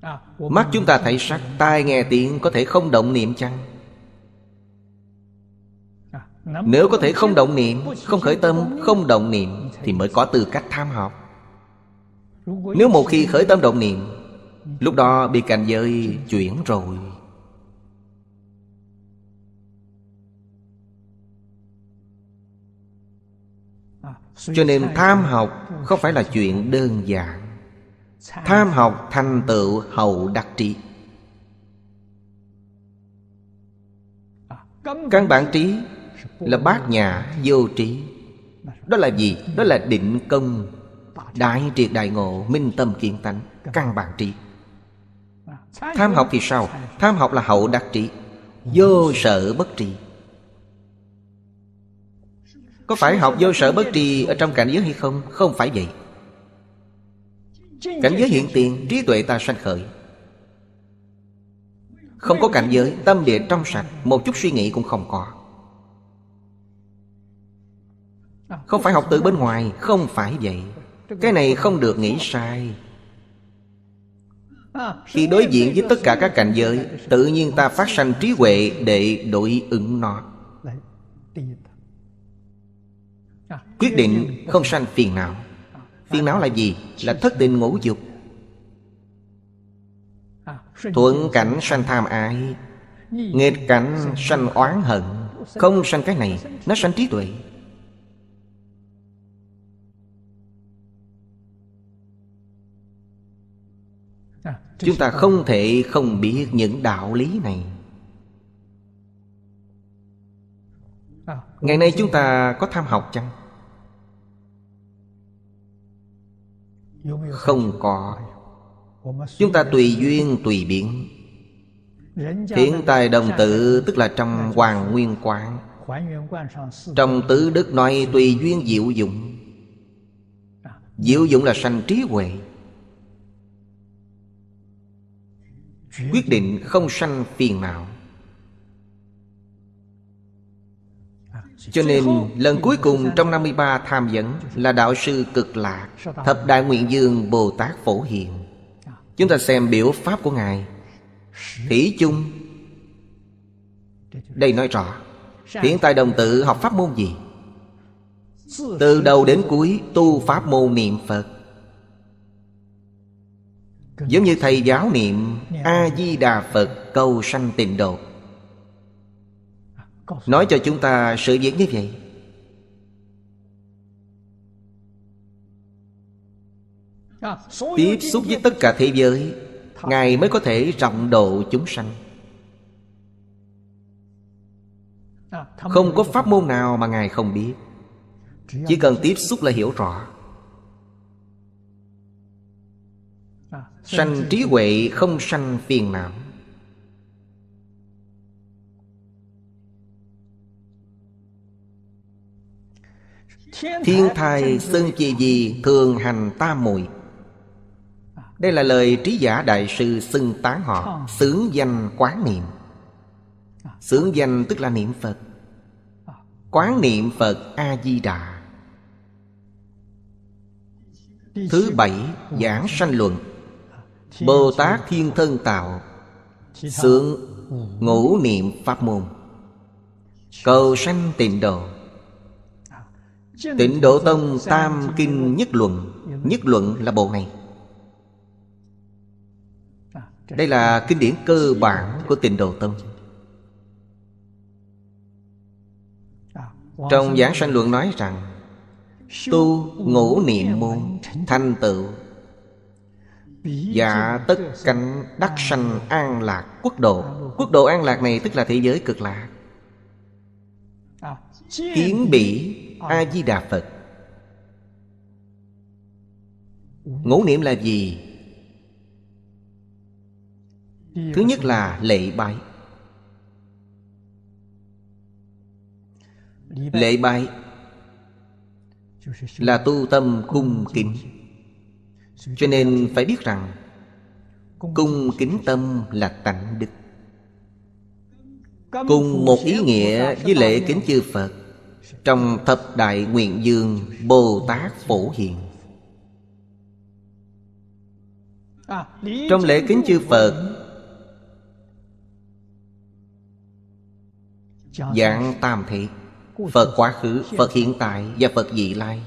[SPEAKER 2] à, Mắt
[SPEAKER 1] chúng ta thấy sắc Tai nghe tiếng có thể không động niệm chăng à, Nếu có thể không động niệm Không khởi tâm Không động niệm Thì mới có tư cách tham học Nếu một khi khởi tâm động niệm Lúc đó bị cảnh giới chuyển rồi cho nên tham học không phải là chuyện đơn giản tham học thành tựu hậu đặc trị căn bản trí là bát nhã vô trí đó là gì đó là định công đại triệt đại ngộ minh tâm kiến tánh căn bản trí
[SPEAKER 2] tham học thì sao
[SPEAKER 1] tham học là hậu đặc trị vô sở bất trị có phải học vô sở bất tri Ở trong cảnh giới hay không Không phải vậy Cảnh giới hiện tiền trí tuệ ta sanh khởi Không có cảnh giới Tâm địa trong sạch Một chút suy nghĩ cũng không có Không phải học từ bên ngoài Không phải vậy Cái này không được nghĩ sai Khi đối diện với tất cả các cảnh giới Tự nhiên ta phát sanh trí huệ Để đối ứng nó quyết định không sanh phiền não phiền não là gì là thất tình ngũ dục thuận cảnh sanh tham ái nghịch cảnh sanh oán hận không sanh cái này nó sanh trí tuệ chúng ta không thể không biết những đạo lý này ngày nay chúng ta có tham học chăng không có chúng ta tùy duyên tùy biến
[SPEAKER 3] Hiện tài đồng
[SPEAKER 1] tự tức là trong hoàng nguyên quán Trong tứ đức nói tùy duyên diệu dụng Diệu dụng là sanh trí huệ Quyết định không sanh phiền não Cho nên lần cuối cùng trong 53 tham dẫn Là đạo sư cực lạc Thập Đại Nguyện Dương Bồ Tát Phổ Hiền Chúng ta xem biểu pháp của Ngài Thủy chung Đây nói rõ Hiện tại đồng tự học pháp môn gì Từ đầu đến cuối tu pháp môn niệm Phật Giống như thầy giáo niệm A-di-đà Phật câu sanh tịnh độ nói cho chúng ta sự việc như vậy
[SPEAKER 2] tiếp xúc với
[SPEAKER 1] tất cả thế giới ngài mới có thể rộng độ chúng sanh
[SPEAKER 2] không có pháp
[SPEAKER 1] môn nào mà ngài không biết chỉ cần tiếp xúc là hiểu rõ sanh trí huệ không sanh phiền não
[SPEAKER 2] Thiên thai sơn
[SPEAKER 1] chi gì thường hành tam muội Đây là lời trí giả đại sư xưng tán họ Sướng danh quán niệm Sướng danh tức là niệm Phật Quán niệm Phật A-di-đà Thứ bảy giảng sanh luận Bồ Tát Thiên Thân Tạo Sướng ngũ niệm pháp môn Cầu sanh tịnh độ Tịnh Độ Tông Tam Kinh Nhất Luận Nhất Luận là bộ này Đây là kinh điển cơ bản của tịnh Độ Tông Trong giảng sanh luận nói rằng
[SPEAKER 2] Tu ngũ niệm
[SPEAKER 1] môn Thanh tựu Dạ tất cảnh đắc sanh an lạc quốc độ Quốc độ an lạc này tức là thế giới cực lạc Kiến bỉ a di đà phật ngũ niệm là gì thứ nhất là lệ bái lệ bái là tu tâm cung kính cho nên phải biết rằng cung kính tâm là tánh đức
[SPEAKER 2] cùng một ý nghĩa với lễ kính
[SPEAKER 1] chư phật trong thập đại nguyện dương Bồ Tát phổ hiện
[SPEAKER 2] à, Trong lễ kính
[SPEAKER 1] chư Phật Dạng tam thế Phật quá khứ, Phật hiện tại và Phật vị lai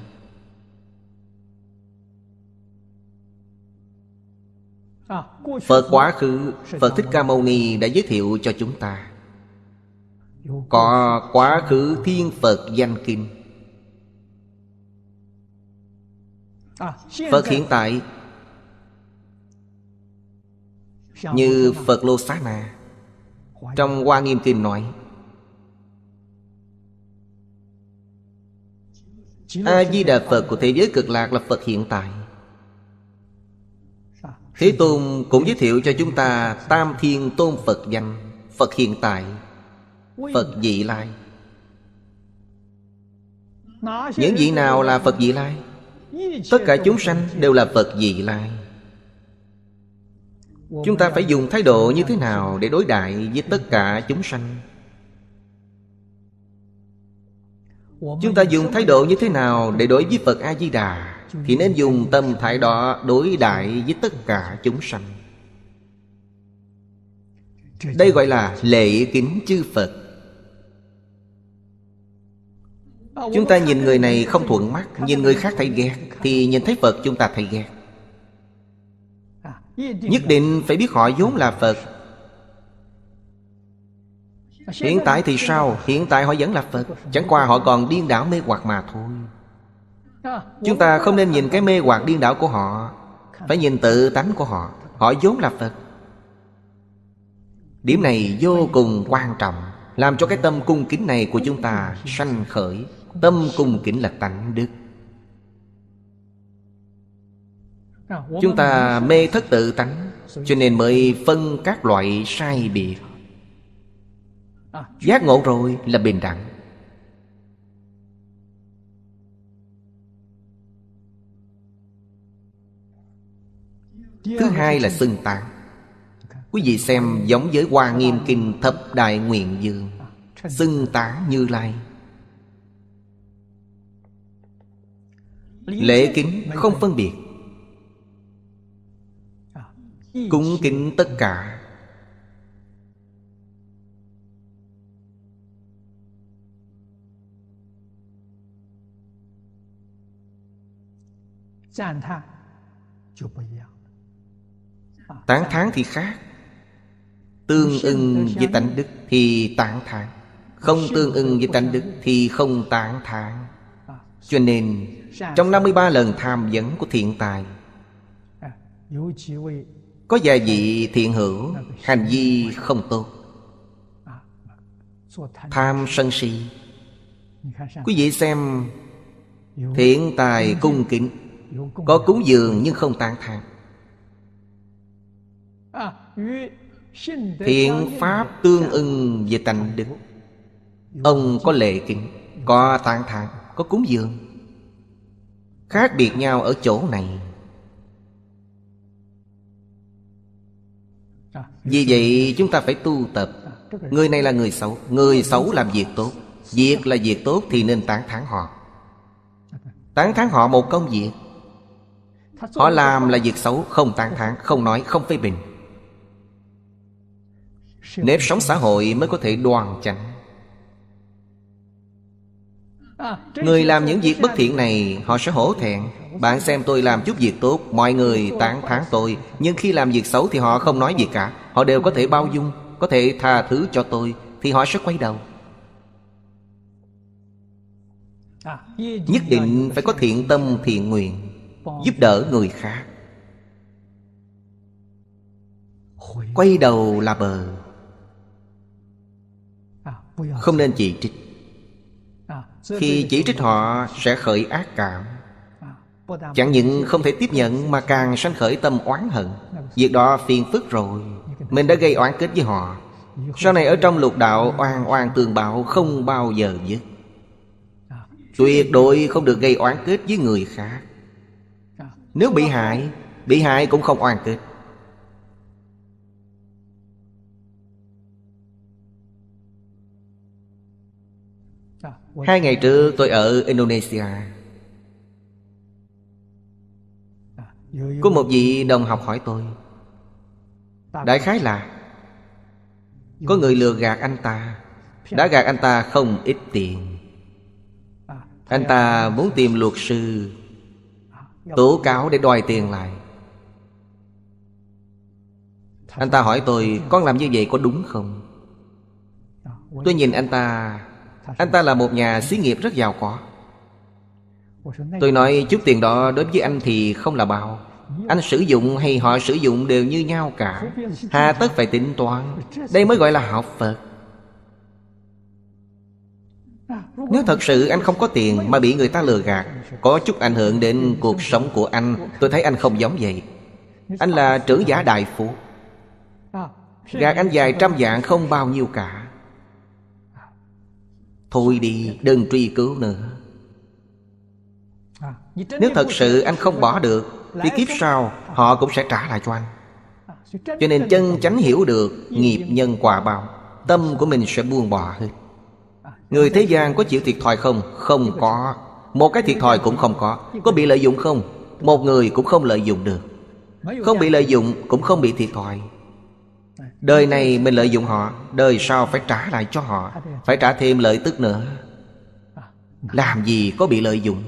[SPEAKER 2] à, Phật quá khứ
[SPEAKER 1] Phật Thích Ca Mâu Ni đã giới thiệu cho chúng ta có quá khứ thiên phật danh kinh
[SPEAKER 2] à, phật hiện tại như phật
[SPEAKER 1] lô xá na trong hoa nghiêm kinh nói a di đà phật của thế giới cực lạc là phật hiện tại à, thế tôn cũng giới thiệu cho chúng ta tam thiên tôn phật danh phật hiện tại Phật vị lai Những vị nào là Phật vị lai?
[SPEAKER 2] Tất cả chúng sanh
[SPEAKER 1] đều là Phật vị lai Chúng ta phải dùng thái độ như thế nào để đối đại với tất cả chúng sanh? Chúng ta dùng thái độ như thế nào để đối với Phật A-di-đà Thì nên dùng tâm thái đó đối đại với tất cả chúng sanh Đây gọi là lễ kính chư Phật
[SPEAKER 2] Chúng ta nhìn người này không
[SPEAKER 1] thuận mắt Nhìn người khác thấy ghét Thì nhìn thấy Phật chúng ta thấy ghét Nhất định phải biết họ vốn là Phật
[SPEAKER 2] Hiện tại thì sao
[SPEAKER 1] Hiện tại họ vẫn là Phật Chẳng qua họ còn điên đảo mê hoặc mà thôi Chúng ta không nên nhìn cái mê hoặc điên đảo của họ Phải nhìn tự tánh của họ Họ vốn là Phật Điểm này vô cùng quan trọng Làm cho cái tâm cung kính này của chúng ta sanh khởi Tâm cung kính là tánh đức Chúng ta mê thất tự tánh Cho nên mới phân các loại sai biệt Giác ngộ rồi là bình đẳng
[SPEAKER 2] Thứ hai là
[SPEAKER 1] xưng tạng Quý vị xem giống với Hoa Nghiêm Kinh Thập Đại Nguyện Dương Xưng tán Như Lai Lễ kính không phân biệt à. Cúng kính tất cả
[SPEAKER 3] à. Tán thán
[SPEAKER 1] thì khác Tương ưng với tánh đức thì tán thán Không tương ưng với tánh đức thì không tán thán à. Cho nên trong 53 lần tham vấn của thiện tài à, Có vài vị thiện hữu à, Hành vi không tốt à, Tham sân si Quý vị xem Thiện tài cung kính Có cúng dường nhưng không tán tham
[SPEAKER 2] Thiện pháp
[SPEAKER 1] tương ưng về tành đức Ông có lệ kính Có tán thán Có cúng dường khác biệt nhau ở chỗ này vì vậy chúng ta phải tu tập người này là người xấu người xấu làm việc tốt việc là việc tốt thì nên tán thán họ tán thán họ một công việc họ làm là việc xấu không tán thán không nói không phê bình nếp sống xã hội mới có thể đoàn chánh
[SPEAKER 2] Người làm những việc bất thiện
[SPEAKER 1] này Họ sẽ hổ thẹn Bạn xem tôi làm chút việc tốt Mọi người tán thán tôi Nhưng khi làm việc xấu thì họ không nói gì cả Họ đều có thể bao dung Có thể tha thứ cho tôi Thì họ sẽ quay đầu Nhất định phải có thiện tâm thiện nguyện Giúp đỡ người khác Quay đầu là bờ Không nên chỉ trích khi chỉ trích họ sẽ khởi ác cảm chẳng những không thể tiếp nhận mà càng sanh khởi tâm oán hận việc đó phiền phức rồi mình đã gây oán kết với họ sau này ở trong lục đạo oan oan tường bạo không bao giờ dứt tuyệt đối không được gây oán kết với người khác nếu bị hại bị hại cũng không oan kết
[SPEAKER 2] Hai ngày trước
[SPEAKER 1] tôi ở Indonesia Có một vị đồng học hỏi tôi Đại khái là Có người lừa gạt anh ta Đã gạt anh ta không ít tiền Anh ta muốn tìm luật sư Tố cáo để đòi tiền lại Anh ta hỏi tôi Con làm như vậy có đúng không Tôi nhìn anh ta anh ta là một nhà xí nghiệp rất giàu có Tôi nói chút tiền đó đối với anh thì không là bao Anh sử dụng hay họ sử dụng đều như nhau cả Hà tất phải tính toán Đây mới gọi là học Phật Nếu thật sự anh không có tiền mà bị người ta lừa gạt Có chút ảnh hưởng đến cuộc sống của anh Tôi thấy anh không giống vậy Anh là trưởng giả đại phú
[SPEAKER 2] Gạt anh vài trăm
[SPEAKER 1] dạng không bao nhiêu cả Thôi đi đừng truy cứu nữa
[SPEAKER 2] à, Nếu thật sự anh không bỏ
[SPEAKER 1] được Thì kiếp sau à. họ cũng sẽ trả lại cho anh
[SPEAKER 2] à, Cho nên
[SPEAKER 1] chân chánh hiểu được Nghiệp nhân quả báo Tâm của mình sẽ buông bỏ hết Người thế gian có chịu thiệt thòi không? Không có Một cái thiệt thòi cũng không có Có bị lợi dụng không? Một người cũng không lợi dụng được Không bị lợi dụng cũng không bị thiệt thòi Đời này mình lợi dụng họ Đời sau phải trả lại cho họ Phải trả thêm lợi tức nữa Làm gì có bị lợi dụng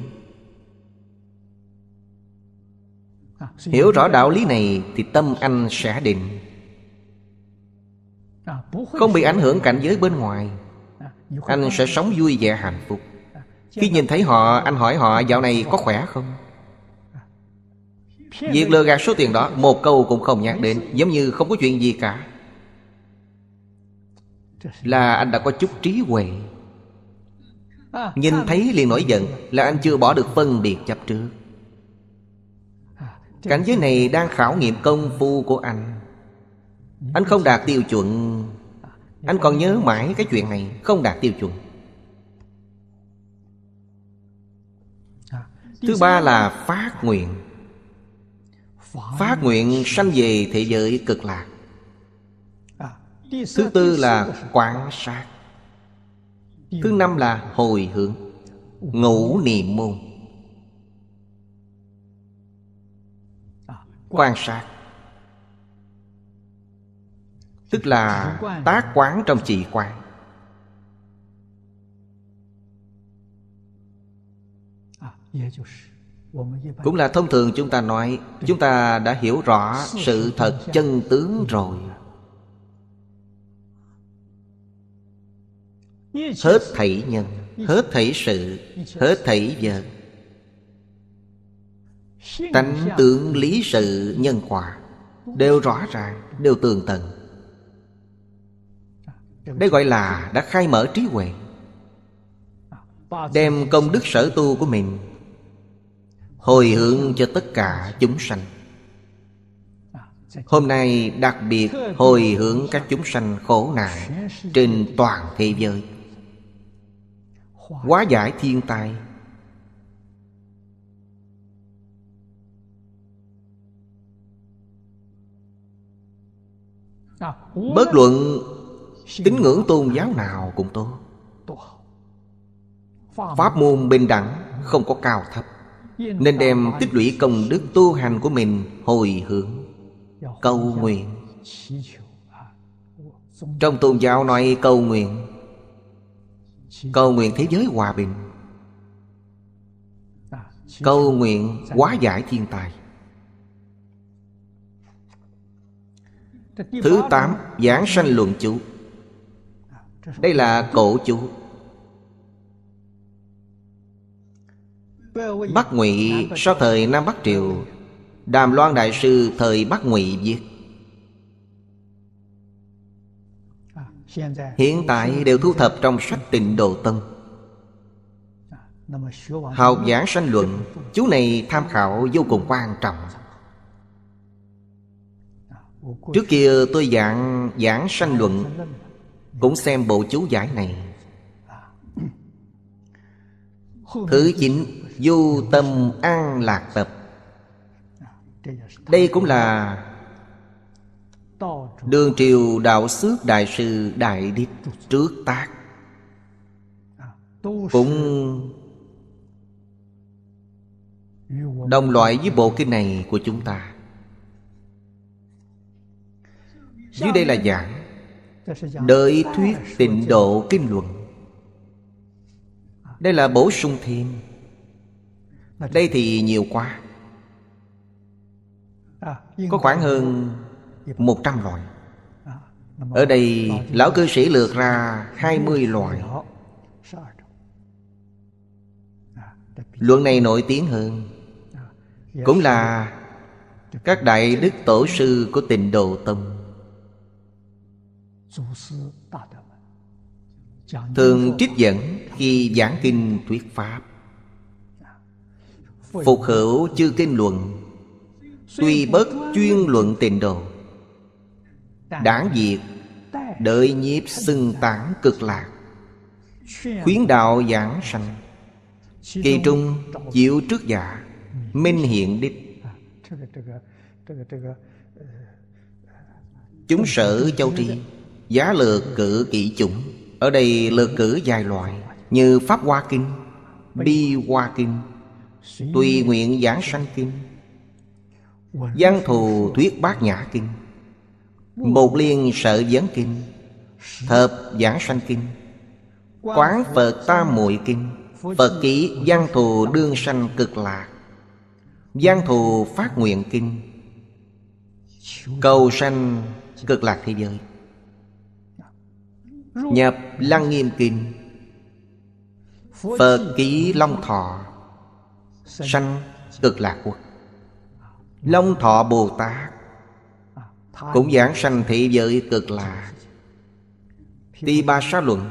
[SPEAKER 2] Hiểu rõ đạo lý
[SPEAKER 1] này Thì tâm anh sẽ định
[SPEAKER 2] Không bị ảnh hưởng cảnh
[SPEAKER 1] giới bên ngoài Anh sẽ sống vui vẻ hạnh phúc Khi nhìn thấy họ Anh hỏi họ dạo này có khỏe không Việc lừa gạt số tiền đó Một câu cũng không nhắc đến Giống như không có chuyện gì cả là anh đã có chút trí huệ nhìn thấy liền nổi giận là anh chưa bỏ được phân biệt chấp trước cảnh giới này đang khảo nghiệm công phu của anh anh không đạt tiêu chuẩn anh còn nhớ mãi cái chuyện này không đạt tiêu chuẩn thứ ba là phát nguyện phát nguyện sanh về thế giới cực lạc Thứ tư là quan sát Thứ năm là hồi hướng ngủ niệm môn Quan sát Tức là tác quán trong chỉ quán Cũng là thông thường chúng ta nói Chúng ta đã hiểu rõ sự thật chân tướng rồi hết thảy nhân hết thảy sự hết thảy giờ tánh tượng lý sự nhân quả đều rõ ràng đều tường tận đây gọi là đã khai mở trí huệ đem công đức sở tu của mình hồi hướng cho tất cả chúng sanh hôm nay đặc biệt hồi hướng các chúng sanh khổ nạn trên toàn thế giới hóa giải thiên tai
[SPEAKER 3] à, bất luận
[SPEAKER 1] tín ngưỡng tôn giáo nào cũng tốt pháp môn bình đẳng không có cao thấp
[SPEAKER 3] nên đem tích lũy
[SPEAKER 1] công đức tu hành của mình hồi hướng Cầu nguyện à, Trong tôn giáo nói cầu nguyện Cầu nguyện thế giới hòa bình Cầu nguyện hóa giải thiên tai, Thứ tám Giảng sanh luận chú Đây là cổ chú Bắc Ngụy sau thời Nam Bắc Triều Đàm Loan Đại Sư thời Bắc Ngụy viết Hiện tại đều thu thập trong sách tịnh độ tâm Học giả sanh luận Chú này tham khảo vô cùng quan trọng Trước kia tôi giảng giảng sanh luận Cũng xem bộ chú giải này Thứ chín Vô tâm an lạc tập Đây cũng là Đường triều đạo xước đại sư đại đích trước tác à, Cũng đồng loại với bộ kinh này của chúng ta Dưới đây là giảng Đợi thuyết tịnh độ kinh luận Đây là bổ sung thêm Đây thì nhiều quá à, Có khoảng hơn 100 loại à, Ở đây lão cư sĩ lược ra 20 loại à, Luận này nổi tiếng hơn à, Cũng là các đại đức tổ sư của tịnh độ tâm. Thường trích dẫn khi giảng kinh thuyết pháp Phục hữu chư kinh luận Tuy bất chuyên luận tịnh độ Đáng diệt Đợi nhiếp xưng tán cực lạc Khuyến đạo giảng sanh Kỳ trung chịu trước giả Minh hiện đích Chúng sở châu tri Giá lược cử kỹ chủng Ở đây lược cử dài loại Như Pháp Hoa Kinh Bi Hoa Kinh Tùy nguyện giảng sanh kinh văn thù thuyết bát nhã kinh
[SPEAKER 2] một liên
[SPEAKER 1] sợ vấn kinh Thập giảng sanh kinh Quán Phật ta muội kinh Phật ký giang thù đương sanh cực lạc Giang thù phát nguyện kinh Cầu sanh cực lạc thế giới Nhập lăng nghiêm kinh Phật ký long thọ Sanh cực lạc quốc Long thọ Bồ Tát cũng giảng sanh thị giới cực lạ Ti Ba Sa Luận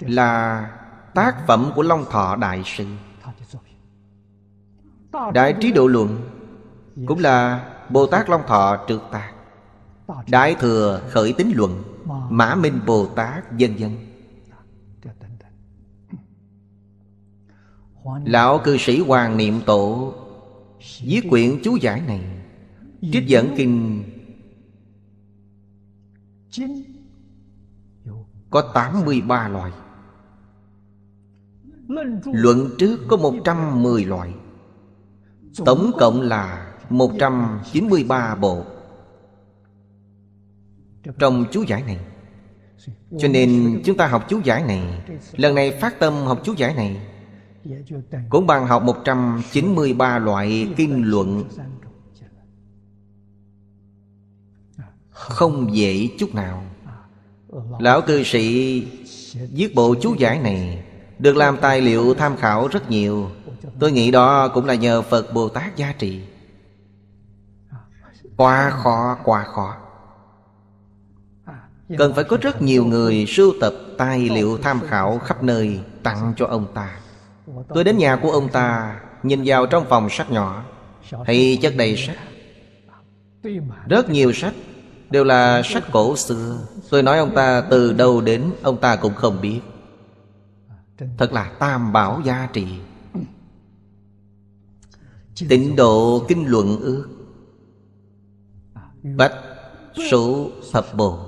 [SPEAKER 1] Là tác phẩm của Long Thọ Đại Sư Đại Trí Độ Luận Cũng là Bồ Tát Long Thọ Trực Tạc Đại Thừa Khởi Tính Luận Mã Minh Bồ Tát Dân Dân Lão cư sĩ Hoàng Niệm Tổ Viết quyển chú giải này Trích dẫn kinh có 83 loại Luận trước có 110 loại Tổng cộng là 193 bộ Trong chú giải này Cho nên chúng ta học chú giải này Lần này phát tâm học chú giải này Cũng bằng học 193 loại kinh luận Không dễ chút nào Lão cư sĩ viết bộ chú giải này Được làm tài liệu tham khảo rất nhiều Tôi nghĩ đó cũng là nhờ Phật Bồ Tát gia trì Quá khó, quá khó Cần phải có rất nhiều người sưu tập tài liệu tham khảo khắp nơi Tặng cho ông ta Tôi đến nhà của ông ta Nhìn vào trong phòng sách nhỏ thì chất đầy sách Rất nhiều sách Đều là sách cổ xưa Tôi nói ông ta từ đâu đến Ông ta cũng không biết Thật là tam bảo gia trì Tịnh độ kinh luận ước Bách số thập bồ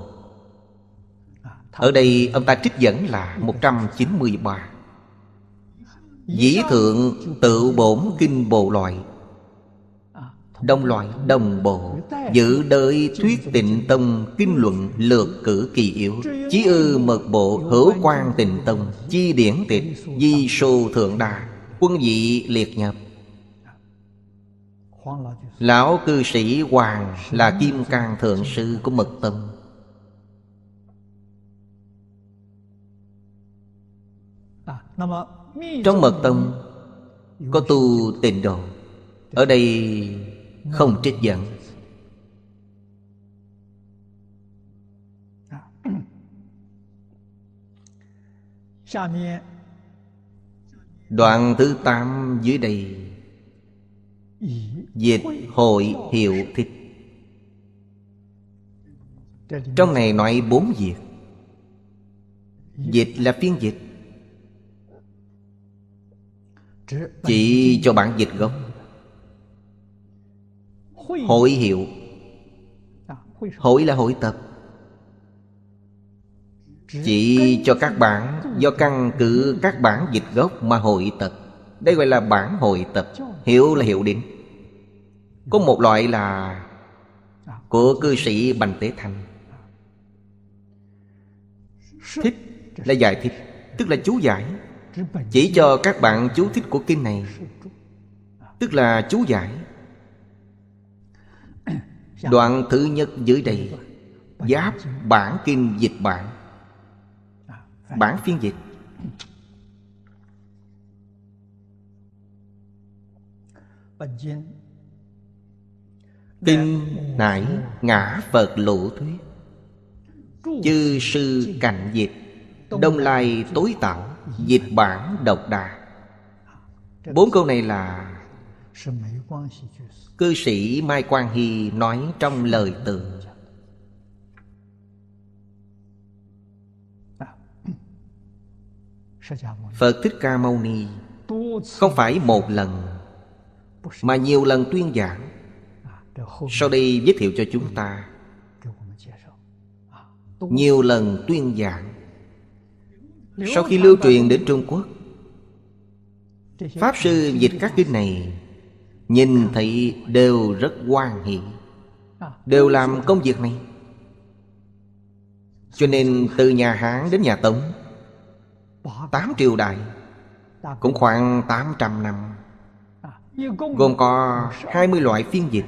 [SPEAKER 1] Ở đây ông ta trích dẫn là 193 Dĩ thượng tự bổn kinh bộ loại đồng loại đồng bộ Giữ đời thuyết tịnh tông Kinh luận lược cử kỳ yếu Chí ư mật bộ hữu quan tịnh tông Chi điển tịch Di sô thượng đà Quân vị liệt nhập Lão cư sĩ Hoàng là Kim Cang Thượng Sư của Mật Tông
[SPEAKER 2] Trong Mật Tông
[SPEAKER 1] có tu tịnh độ Ở đây không trích dẫn Đoạn thứ tám dưới đây Dịch hội hiệu thích Trong này nói bốn việc Dịch là phiên dịch Chỉ cho bản dịch gốc hội hiệu hội là hội tập chỉ cho các bản do căn cứ các bản dịch gốc mà hội tập đây gọi là bản hội tập Hiểu là hiệu định Có một loại là à, Của cư sĩ Bành Tế thành à. Thích là giải thích Tức là chú giải Chỉ cho các bạn chú thích của kinh này à. Tức là chú giải Đoạn thứ nhất dưới đây Giáp bản kinh dịch bản Bản phiên dịch Kinh nải ngã Phật lộ thuyết Chư sư cảnh dịch Đông lai tối tạo Dịch bản độc đà Bốn câu này là Cư sĩ Mai Quang Hy nói trong lời tự
[SPEAKER 2] à, *clears throat*
[SPEAKER 1] Phật Thích Ca Mâu Ni Không phải một lần Mà nhiều lần tuyên giảng à, Sau đây giới thiệu cho chúng ta à, Nhiều lần tuyên giảng Sau khi lưu truyền đến Trung Quốc Pháp sư dịch các kinh này Nhìn thấy đều rất quan hỷ Đều làm công việc này Cho nên từ nhà Hán đến nhà Tống Tám triều đại Cũng khoảng tám trăm năm
[SPEAKER 2] Gồm có hai
[SPEAKER 1] mươi loại phiên dịch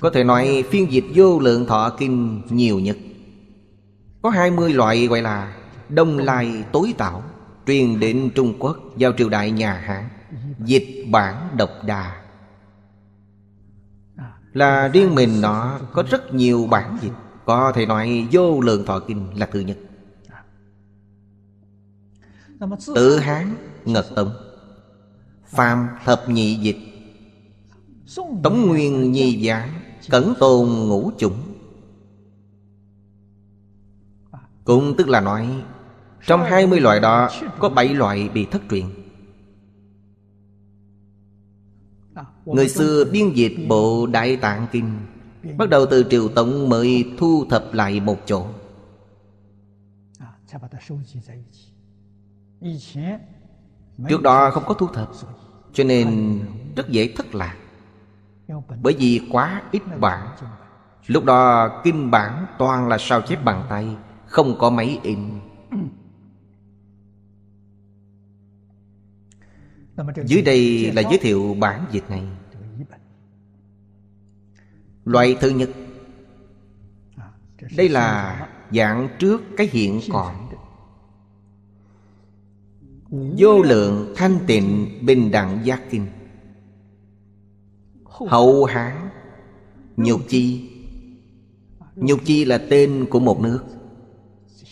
[SPEAKER 1] Có thể nói phiên dịch vô lượng thọ kinh nhiều nhất Có hai mươi loại gọi là Đông lai tối tạo truyền đến Trung Quốc vào triều đại nhà Hán, dịch bản độc đà. Là riêng mình nó có rất nhiều bản dịch, có thể nói vô lượng thọ kinh là thứ nhất. Tự Hán Ngật Tống phàm Thập Nhị Dịch Tống Nguyên Nhi Giảng Cẩn Tôn Ngũ Chủng Cũng tức là nói trong 20 loại đó Có 7 loại bị thất truyền
[SPEAKER 2] Người xưa biên
[SPEAKER 1] dịch bộ Đại Tạng Kinh Bắt đầu từ Triều Tổng mới thu thập lại một chỗ Trước đó không có thu thập Cho nên rất dễ thất lạc Bởi vì quá ít bản Lúc đó kinh bản toàn là sao chép bằng tay Không có máy in
[SPEAKER 3] dưới đây là giới
[SPEAKER 1] thiệu bản dịch này loại thứ nhất à, đây là dạng trước cái hiện còn vô lượng thanh tịnh bình đẳng giác kinh hậu hán nhục chi nhục chi là tên của một nước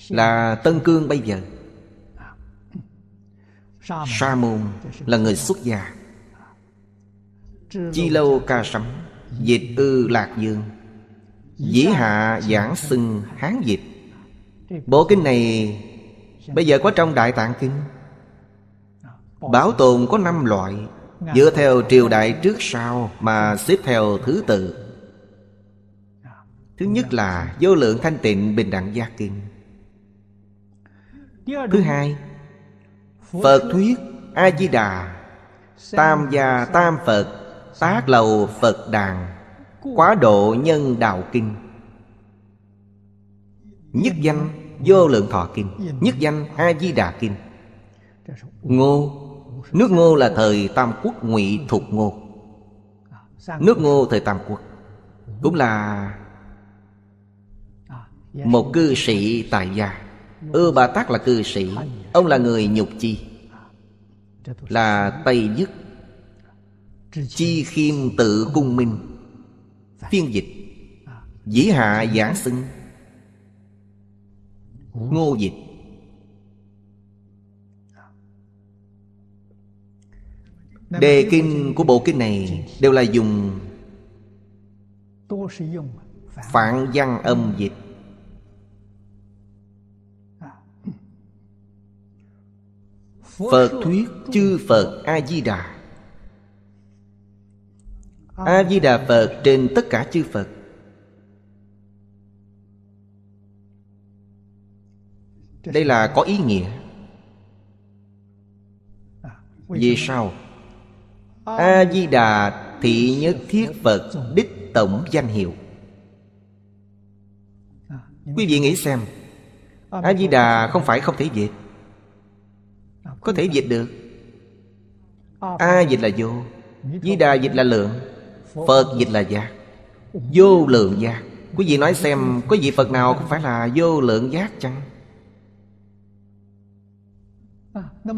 [SPEAKER 1] là tân cương bây giờ sa môn là người xuất gia chi lâu ca sấm dịch ư lạc dương dĩ hạ giảng xưng hán dịch bộ kinh này bây giờ có trong đại tạng kinh bảo tồn có năm loại dựa theo triều đại trước sau mà xếp theo thứ tự thứ nhất là vô lượng thanh tịnh bình đẳng gia kinh
[SPEAKER 2] thứ hai Phật thuyết
[SPEAKER 1] A-di-đà Tam gia tam Phật Tác lầu Phật đàn Quá độ nhân đạo kinh Nhất danh vô lượng thọ kinh Nhất danh A-di-đà kinh Ngô Nước ngô là thời Tam Quốc ngụy thuộc ngô Nước ngô thời Tam Quốc Cũng là Một cư sĩ tài gia Ư Bà Tát là cư sĩ Ông là người nhục chi Là Tây Dứt Chi khiêm tự cung minh Phiên dịch Dĩ hạ giảng sưng Ngô dịch
[SPEAKER 3] Đề kinh
[SPEAKER 1] của bộ kinh này Đều là dùng Phạn văn âm dịch Phật thuyết chư Phật A-di-đà A-di-đà Phật trên tất cả chư Phật Đây là có ý nghĩa Vì sao? A-di-đà thị nhất thiết Phật đích tổng danh hiệu Quý vị nghĩ xem A-di-đà không phải không thể dịch có thể dịch được A dịch là vô Di đà dịch là lượng Phật dịch là giác Vô lượng giác Quý vị nói xem Có vị Phật nào không phải là vô lượng giác chăng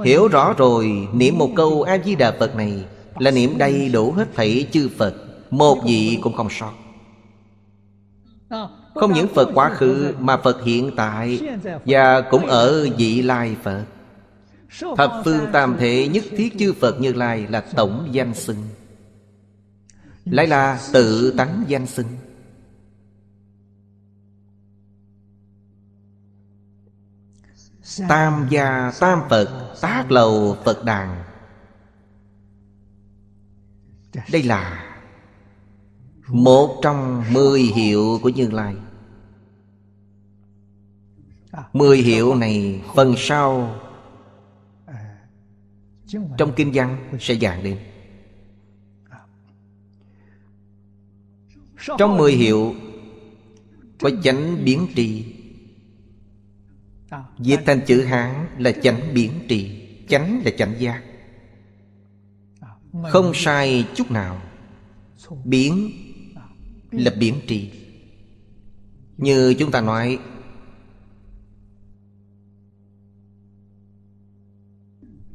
[SPEAKER 1] Hiểu rõ rồi Niệm một câu A-di-đà Phật này Là niệm đầy đủ hết thảy chư Phật Một vị cũng không sót
[SPEAKER 2] Không những Phật quá khứ
[SPEAKER 1] Mà Phật hiện tại Và cũng ở vị lai Phật Thập phương tam thể nhất thiết chư Phật Như Lai là tổng danh xưng Lại là tự tánh danh xưng Tam gia tam Phật Tác lầu Phật đàn Đây là Một trong mười hiệu của Như Lai Mười hiệu này Phần sau trong kinh văn sẽ giảng đến trong mười hiệu có chánh biến trì viết thành chữ hán là chánh biến trì chánh là chánh giác không sai chút nào biến là biến trì như chúng ta nói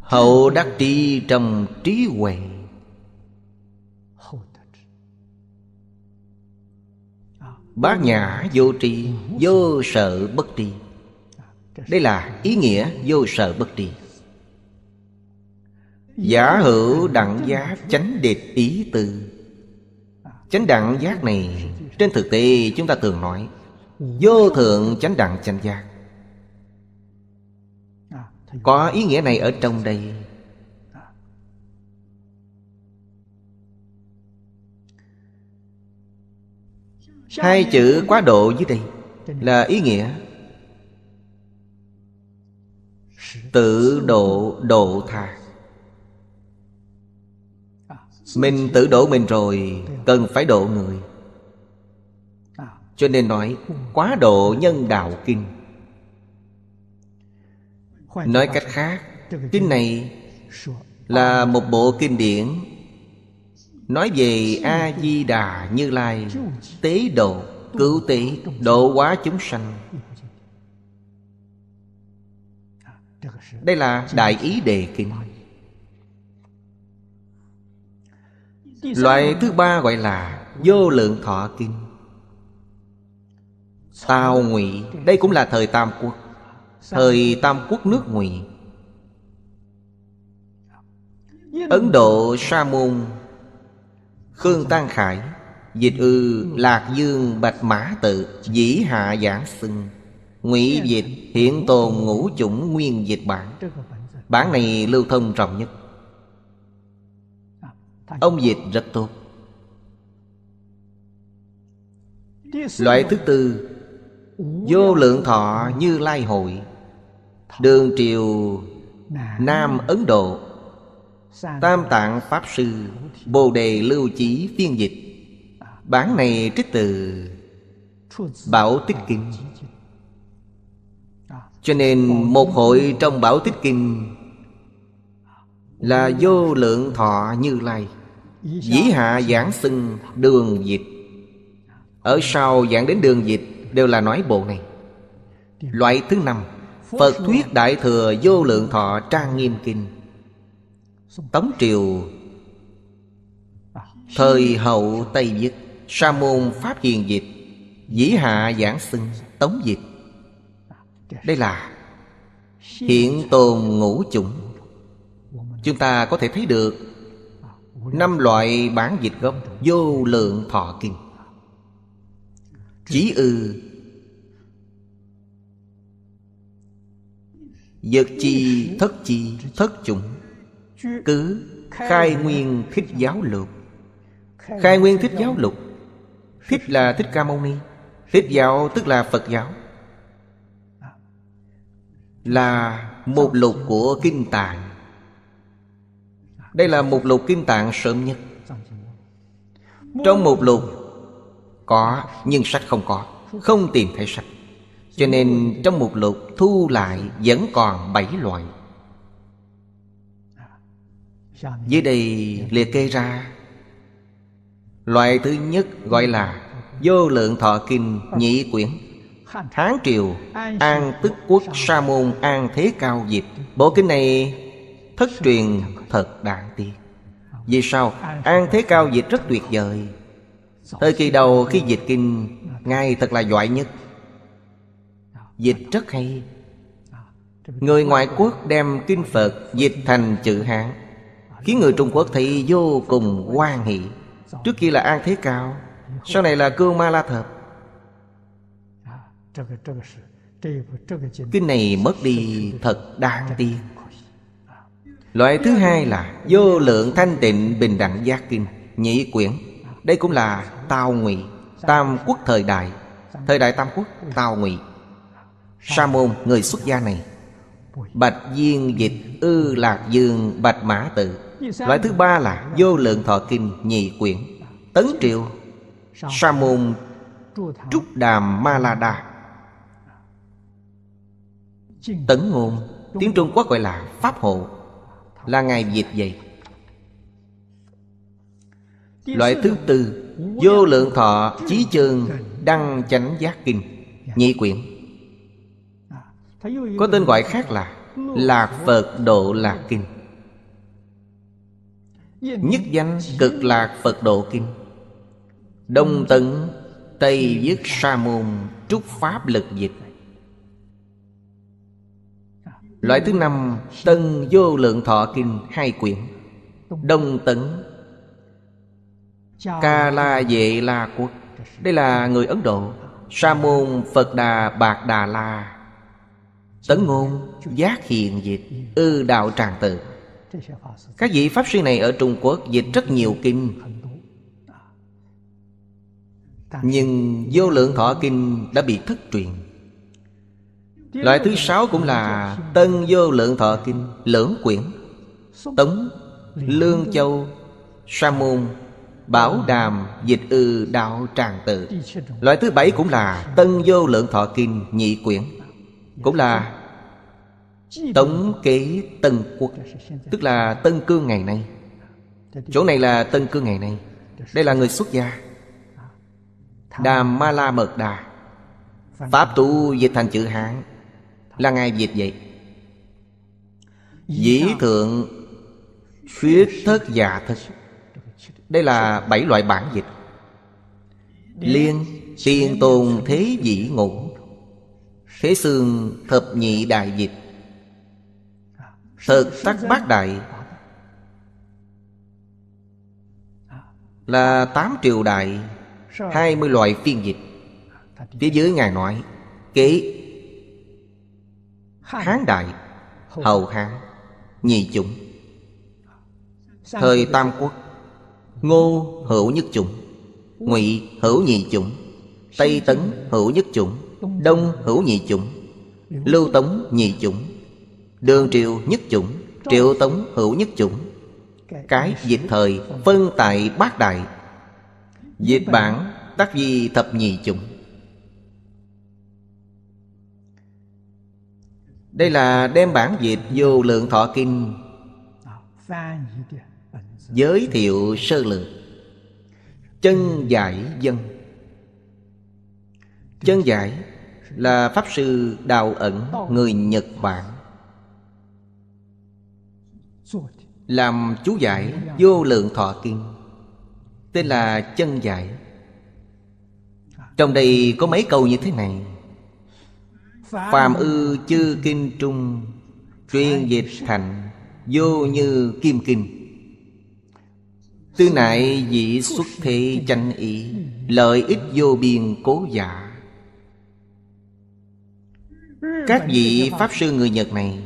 [SPEAKER 1] Hậu đắc trí trong trí huệ Bác nhã vô tri Vô sợ bất tri Đây là ý nghĩa vô sợ bất tri Giả hữu đẳng giác chánh địch ý tư Chánh đẳng giác này Trên thực tế chúng ta thường nói Vô thượng chánh đẳng chánh giác có ý nghĩa này ở trong đây Hai chữ quá độ dưới đây Là ý nghĩa Tự độ độ tha Mình tự độ mình rồi Cần phải độ người Cho nên nói Quá độ nhân đạo kinh nói cách khác kinh này là một bộ kinh điển nói về a di đà như lai tế độ cứu tế độ hóa chúng sanh à, đây là đại ý đề kinh
[SPEAKER 2] loại thứ
[SPEAKER 1] ba gọi là vô lượng thọ kinh tào ngụy đây cũng là thời tam quốc Thời Tam Quốc nước Ngụy Ấn Độ Sa Môn Khương Tăng Khải Dịch ư Lạc Dương Bạch Mã Tự Dĩ Hạ Giảng Xưng Ngụy Dịch Hiện tồn ngũ chủng nguyên dịch bản Bản này lưu thông rộng nhất à, Ông Dịch rất tốt
[SPEAKER 2] Loại thứ tư
[SPEAKER 1] Vô lượng thọ như lai hội Đường triều Nam Ấn Độ Tam Tạng Pháp Sư Bồ Đề Lưu Chí Phiên Dịch Bản này trích từ Bảo Tích Kinh Cho nên một hội trong Bảo Tích Kinh Là vô lượng thọ như lai Dĩ hạ giảng xưng đường dịch Ở sau giảng đến đường dịch đều là nói bộ này Loại thứ năm Phật thuyết Đại Thừa Vô Lượng Thọ Trang Nghiêm Kinh Tống Triều Thời hậu Tây việt Sa môn Pháp Hiền Dịch Dĩ hạ giảng sưng Tống Dịch Đây là
[SPEAKER 2] Hiện
[SPEAKER 1] tồn ngũ chủng Chúng ta có thể thấy được Năm loại bản dịch gốc Vô lượng thọ kinh Chí ư Dật chi thất chi thất chủng Cứ
[SPEAKER 2] khai nguyên
[SPEAKER 1] thích giáo lục
[SPEAKER 2] Khai nguyên thích
[SPEAKER 1] giáo lục Thích là Thích Ca Mâu Ni Thích giáo tức là Phật giáo Là một lục của Kinh Tạng Đây là một lục Kinh Tạng sớm nhất Trong một lục có nhưng sách không có Không tìm thấy sách Cho nên trong một lục thu lại Vẫn còn bảy loại Dưới đây liệt kê ra Loại thứ nhất gọi là Vô lượng thọ kinh nhị quyển Hán triều An tức quốc sa môn an thế cao diệp Bộ kinh này thất truyền thật đáng tiếc Vì sao? An thế cao diệp rất tuyệt vời Thời kỳ đầu khi dịch kinh Ngài thật là giỏi nhất Dịch rất hay Người ngoại quốc đem kinh Phật dịch thành chữ Hán Khiến người Trung Quốc thì vô cùng hoan hỷ Trước kia là An Thế Cao Sau này là Cương Ma La Thập Kinh này mất đi thật đáng tiếc Loại thứ hai là Vô lượng thanh tịnh bình đẳng giác kinh nhĩ quyển đây cũng là Tào Ngụy Tam quốc thời đại Thời đại Tam quốc Tào Ngụy Sa môn người xuất gia này Bạch Duyên Dịch Ư Lạc Dương Bạch Mã Tự Loại thứ ba là Vô Lượng Thọ Kinh Nhị Quyển Tấn Triệu Sa môn Trúc Đàm Ma La Đa Tấn Ngôn Tiếng Trung Quốc gọi là Pháp Hộ Là Ngài Dịch vậy Loại thứ tư Vô lượng thọ chí trường Đăng chánh giác kinh Nhị quyển Có tên gọi khác là Lạc Phật Độ Lạc Kinh Nhất danh cực lạc Phật Độ Kinh Đông Tấn Tây Dứt Sa Môn Trúc Pháp Lực Dịch Loại thứ năm Tân Vô Lượng Thọ Kinh Hai quyển Đông Tấn Ca La Vệ La Quốc Đây là người Ấn Độ Sa môn Phật Đà Bạc Đà La Tấn ngôn Giác Hiền Dịch Ư Đạo Tràng tự Các vị Pháp Sư này ở Trung Quốc Dịch rất nhiều kinh Nhưng vô lượng thọ kinh đã bị thất truyền Loại thứ sáu cũng là Tân vô lượng thọ kinh Lưỡng quyển Tống Lương Châu Sa môn Bảo đàm dịch ư đạo tràng tự Loại thứ bảy cũng là Tân vô lượng thọ kinh nhị quyển Cũng là Tổng kế Tân Quốc Tức là Tân Cương ngày nay Chỗ này là Tân Cương ngày nay Đây là người xuất gia Đàm Ma La Mật Đà Pháp tu dịch thành chữ Hán Là ngài dịch vậy Dĩ thượng Thuyết thất giả thất đây là bảy loại bản dịch Liên tiên tôn thế dĩ ngũ Thế xương thập nhị đại dịch Thực tắc bát đại Là tám triều đại hai mươi loại phiên dịch Phía dưới Ngài nói Kế Hán đại Hầu Hán Nhị chủng Thời Tam Quốc ngô hữu nhất chủng ngụy hữu nhị chủng tây tấn hữu nhất chủng đông hữu nhị chủng lưu tống nhị chủng đường triều nhất chủng triệu tống hữu nhất chủng cái dịch thời phân tại bát đại dịch bản tác di thập nhị chủng đây là đem bản dịch vô lượng thọ kinh Giới thiệu sơ lược Chân giải dân Chân giải là Pháp Sư Đào Ẩn người Nhật Bản Làm chú giải vô lượng thọ kinh Tên là chân giải Trong đây có mấy câu như thế này Phàm ư chư kinh trung Truyền dịch thành Vô như kim kinh Tư nại dị xuất thế chánh ý Lợi ích vô biên cố giả
[SPEAKER 2] Các vị Pháp
[SPEAKER 1] sư người Nhật này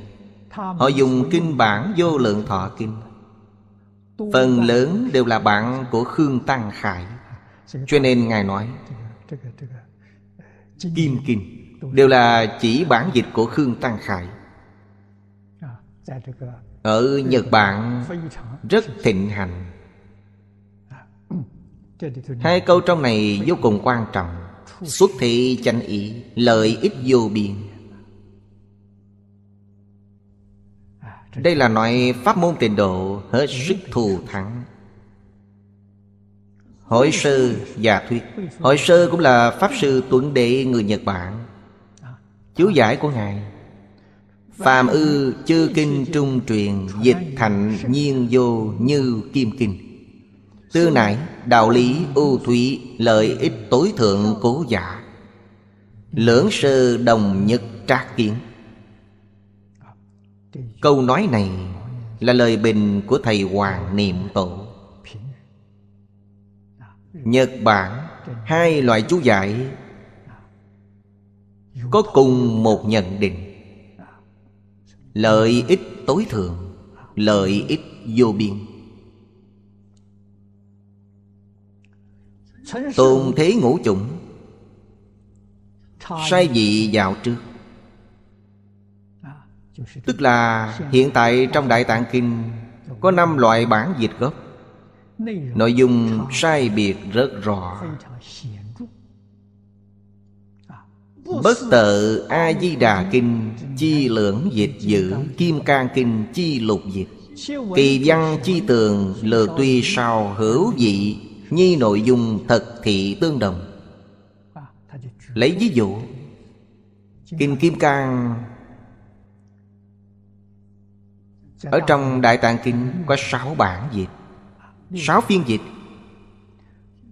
[SPEAKER 2] Họ dùng kinh
[SPEAKER 1] bản vô lượng thọ kinh Phần lớn đều là bản của Khương Tăng Khải Cho nên Ngài nói Kim Kinh Đều là chỉ bản dịch của Khương Tăng Khải Ở Nhật Bản rất thịnh hành Hai câu trong này vô cùng quan trọng Xuất thị chánh ý Lợi ích vô biên Đây là loại pháp môn trình độ Hết sức thù thắng hội sư già thuyết hội sư cũng là Pháp sư Tuấn Đệ người Nhật Bản Chú giải của Ngài Phàm ư chư kinh trung truyền Dịch thành nhiên vô như kim kinh tư nại đạo lý ưu thủy lợi ích tối thượng cố giả Lưỡng sơ đồng nhất trác kiến Câu nói này là lời bình của Thầy Hoàng Niệm Tổ Nhật Bản hai loại chú giải Có cùng một nhận định Lợi ích tối thượng Lợi ích vô biên Tôn thế ngũ chủng Sai dị vào trước Tức là hiện tại trong Đại Tạng Kinh Có năm loại bản dịch gốc Nội dung sai biệt rất rõ Bất tự A-di-đà kinh Chi lưỡng dịch dữ Kim cang kinh chi lục dịch
[SPEAKER 2] Kỳ văn
[SPEAKER 1] chi tường lừa tuy sao hữu dị nhi nội dung thật thị tương đồng lấy ví dụ kinh kim cang ở trong đại tạng kinh có sáu bản dịch sáu phiên dịch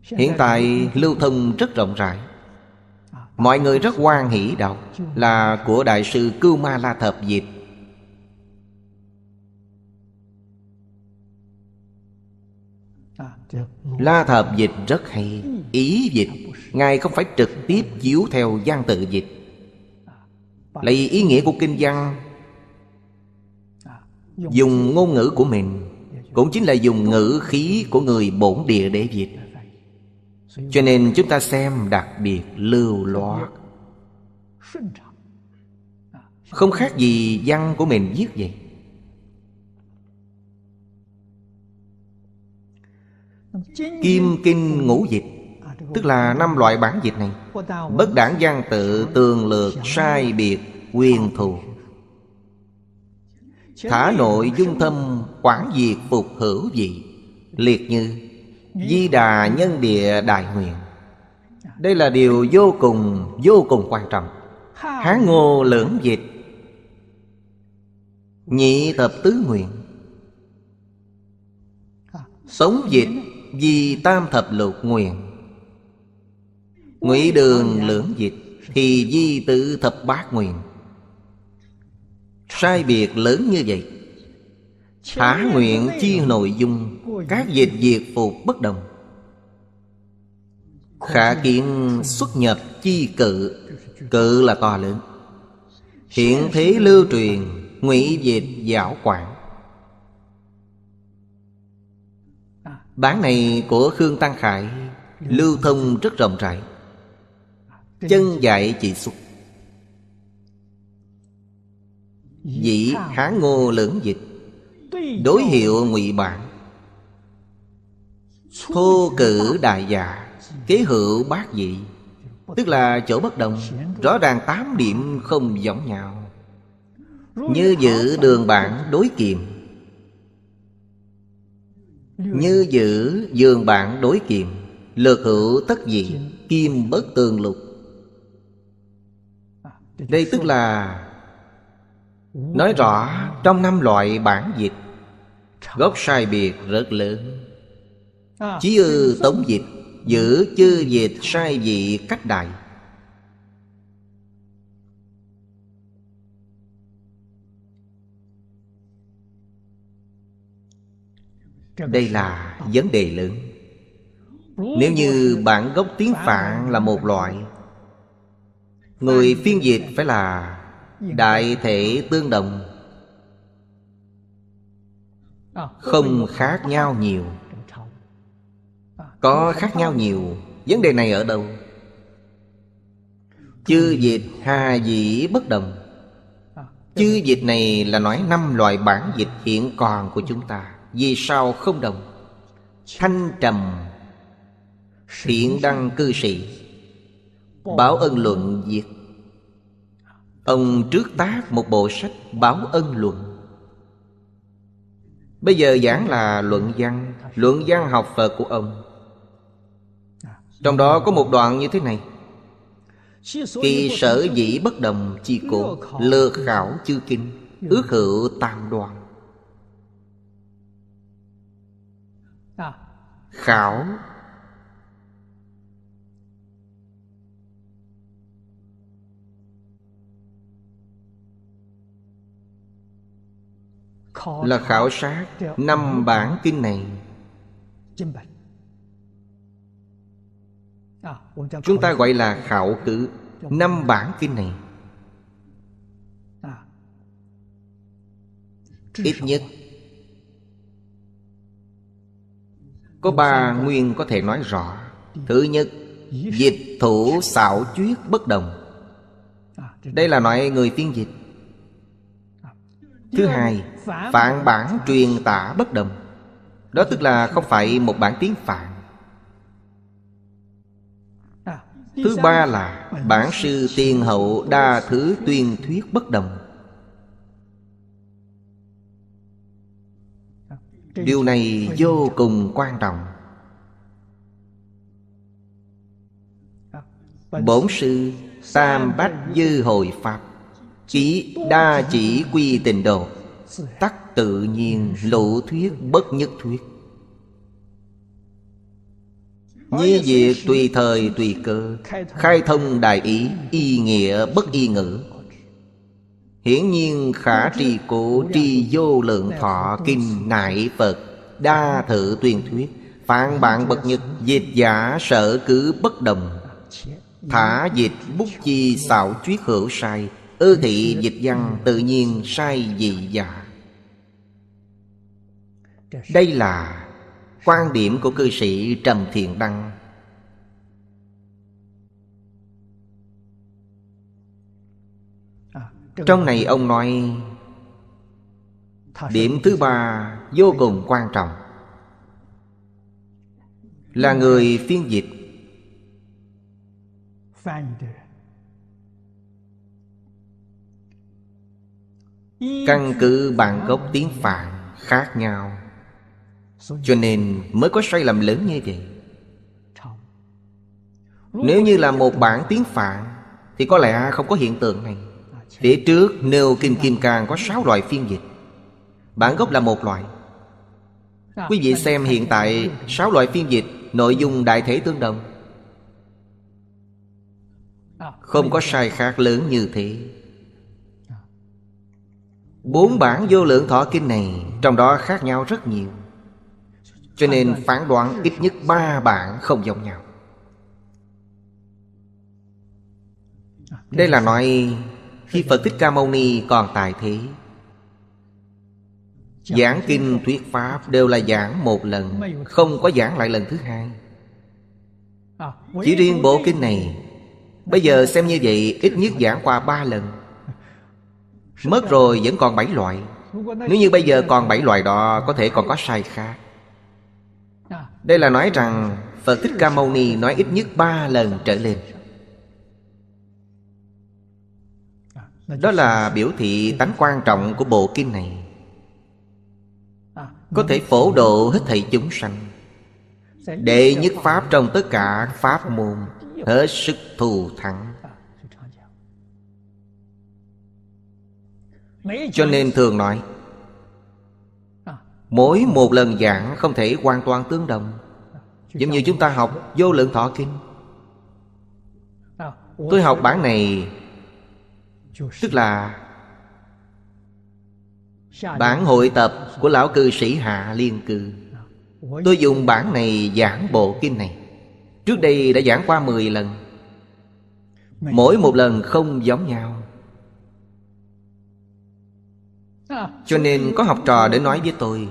[SPEAKER 1] hiện tại lưu thông rất rộng rãi mọi người rất hoan hỷ đọc là của đại sư cưu ma la thập dịch La Thập Dịch rất hay Ý dịch Ngài không phải trực tiếp chiếu theo gian tự dịch Lấy ý nghĩa của kinh văn Dùng ngôn ngữ của mình Cũng chính là dùng ngữ khí của người bổn địa để dịch Cho nên chúng ta xem đặc biệt lưu loát Không khác gì văn của mình viết vậy Kim Kinh Ngũ Dịch Tức là năm loại bản dịch này Bất đảng gian tự tường lược sai biệt quyền thù Thả nội dung thâm quán diệt phục hữu dị Liệt như Di đà nhân địa đại nguyện Đây là điều vô cùng vô cùng quan trọng Hán ngô lưỡng dịch Nhị thập tứ nguyện Sống dịch vì tam thập lục nguyện
[SPEAKER 3] Ngụy đường lưỡng
[SPEAKER 1] dịch Thì di tự thập bát nguyện Sai biệt lớn như vậy Thả nguyện chi nội dung Các dịch diệt phục bất đồng Khả kiến xuất nhập chi cự Cự là to lớn Hiện thế lưu truyền Ngụy dịch giảo quảng Bản này của Khương Tăng Khải Lưu thông rất rộng rãi Chân dạy chỉ xuất Dĩ há ngô lưỡng dịch Đối hiệu ngụy bản Thô cử đại giả Kế hữu bác dị Tức là chỗ bất đồng Rõ ràng tám điểm không giống nhau
[SPEAKER 2] Như giữ đường bản
[SPEAKER 1] đối kiềm như giữ giường bản đối kiềm Lược hữu tất dị Kim bất tường lục Đây tức là Nói rõ trong năm loại bản dịch Gốc sai biệt rất lớn Chí ư tống dịch Giữ chư dịch sai dị cách đại đây là vấn đề lớn
[SPEAKER 2] nếu như
[SPEAKER 1] bản gốc tiếng phạn là một loại người phiên dịch phải là đại thể tương đồng không khác nhau nhiều có khác nhau nhiều vấn đề này ở đâu chư dịch hà dĩ bất đồng chư dịch này là nói năm loại bản dịch hiện còn của chúng ta vì sao không đồng thanh trầm thiện đăng cư sĩ báo ân luận việt ông trước tác một bộ sách báo ân luận bây giờ giảng là luận văn luận văn học phật của ông trong đó có một đoạn như thế này
[SPEAKER 2] Kỳ sở dĩ
[SPEAKER 1] bất đồng chi cổ lơ khảo chư kinh Ước hữu tam đoàn khảo
[SPEAKER 2] là khảo sát năm
[SPEAKER 1] bản kinh này
[SPEAKER 2] chúng ta gọi là
[SPEAKER 1] khảo cử năm bản kinh này ít nhất Có ba nguyên có thể nói rõ Thứ nhất Dịch thủ xảo chuyết bất đồng Đây là loại người phiên dịch Thứ hai Phản bản truyền tả bất đồng Đó tức là không phải một bản tiếng phạn Thứ ba là Bản sư tiên hậu đa thứ tuyên thuyết bất đồng điều này vô cùng quan trọng bổn sư tam bách dư hồi pháp chỉ đa chỉ quy tình đồ tắc tự nhiên lộ thuyết bất nhất thuyết như việc tùy thời tùy cơ Khai thông đại ý Y nghĩa bất y ngữ Hiển nhiên khả trì cổ trì vô lượng thọ kinh nại Phật Đa thử tuyên thuyết Phạn bạn bậc nhất Dịch giả sở cứ bất đồng Thả dịch bút chi xạo chuyết hữu sai Ư thị dịch văn tự nhiên sai dị dạ. giả Đây là quan điểm của cư sĩ Trầm Thiện Đăng Trong này ông nói Điểm thứ ba vô cùng quan trọng Là người phiên dịch Căn cứ bản gốc tiếng Phạn khác nhau Cho nên mới có sai lầm lớn như vậy Nếu như là một bản tiếng Phạn Thì có lẽ không có hiện tượng này Phía trước nêu Kinh Kim Cang có 6 loại phiên dịch Bản gốc là một loại Quý vị xem hiện tại 6 loại phiên dịch Nội dung đại thể tương đồng Không có sai khác lớn như thế Bốn bản vô lượng thọ kinh này Trong đó khác nhau rất nhiều Cho nên phán đoán ít nhất ba bản không giống nhau Đây là nói khi Phật Thích Ca Mâu Ni còn tại thế Giảng kinh thuyết pháp đều là giảng một lần Không có giảng lại lần thứ hai Chỉ riêng bộ kinh này Bây giờ xem như vậy ít nhất giảng qua ba lần Mất rồi vẫn còn bảy loại Nếu như bây giờ còn bảy loại đó Có thể còn có sai khác Đây là nói rằng Phật Thích Ca Mâu Ni nói ít nhất ba lần trở lên Đó là biểu thị tánh quan trọng của bộ kinh này à, Có thể phổ độ hết thầy chúng sanh
[SPEAKER 2] Đệ nhất Pháp
[SPEAKER 1] trong tất cả Pháp môn Hết sức thù thắng à, Cho nên thường nói à. Mỗi một lần giảng không thể hoàn toàn tương đồng Giống như chúng ta học vô lượng thọ kinh Tôi học bản này tức là
[SPEAKER 2] bản hội tập
[SPEAKER 1] của lão cư sĩ hạ liên cư tôi dùng bản này giảng bộ kinh này trước đây đã giảng qua 10 lần mỗi một lần không giống nhau cho nên có học trò để nói với tôi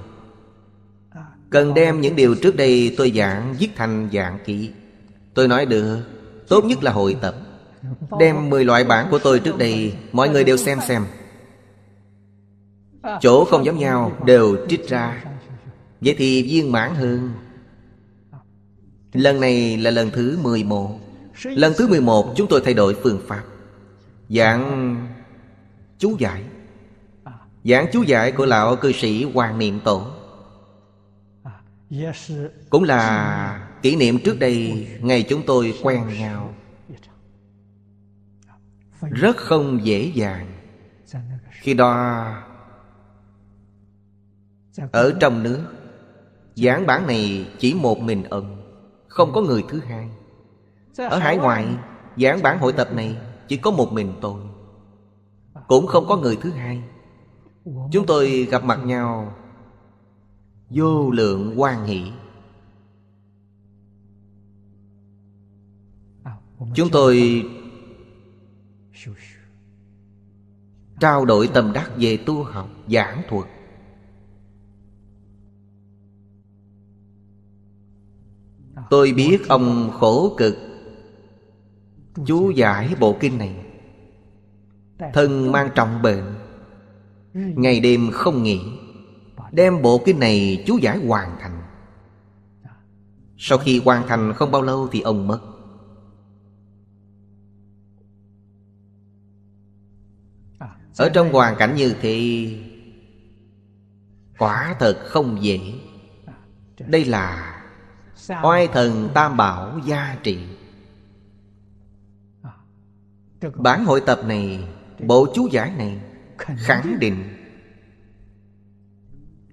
[SPEAKER 1] cần đem những điều trước đây tôi giảng viết thành dạng kỹ tôi nói được tốt nhất là hội tập Đem 10 loại bản của tôi trước đây Mọi người đều xem xem Chỗ không giống nhau đều trích ra Vậy thì viên mãn hơn Lần này là lần thứ 11 Lần thứ 11 chúng tôi thay đổi phương pháp giảng chú giải Giảng chú giải của lão cư sĩ Hoàng Niệm Tổ Cũng là kỷ niệm trước đây Ngày chúng tôi quen nhau rất không dễ dàng khi đó ở trong nước giảng bản này chỉ một mình ông không có người thứ hai
[SPEAKER 2] ở hải ngoại
[SPEAKER 1] giảng bản hội tập này chỉ có một mình tôi cũng không có người thứ hai chúng tôi gặp mặt nhau vô lượng hoan hỷ chúng tôi trao đổi tâm đắc về tu học giảng thuật tôi biết ông khổ cực chú giải bộ kinh này thân mang trọng bệnh ngày đêm không nghỉ đem bộ kinh này chú giải hoàn thành sau khi hoàn thành không bao lâu thì ông mất Ở trong hoàn cảnh như thế Quả thật không dễ Đây là Oai thần Tam Bảo gia trị Bản hội tập này Bộ chú giải này Khẳng định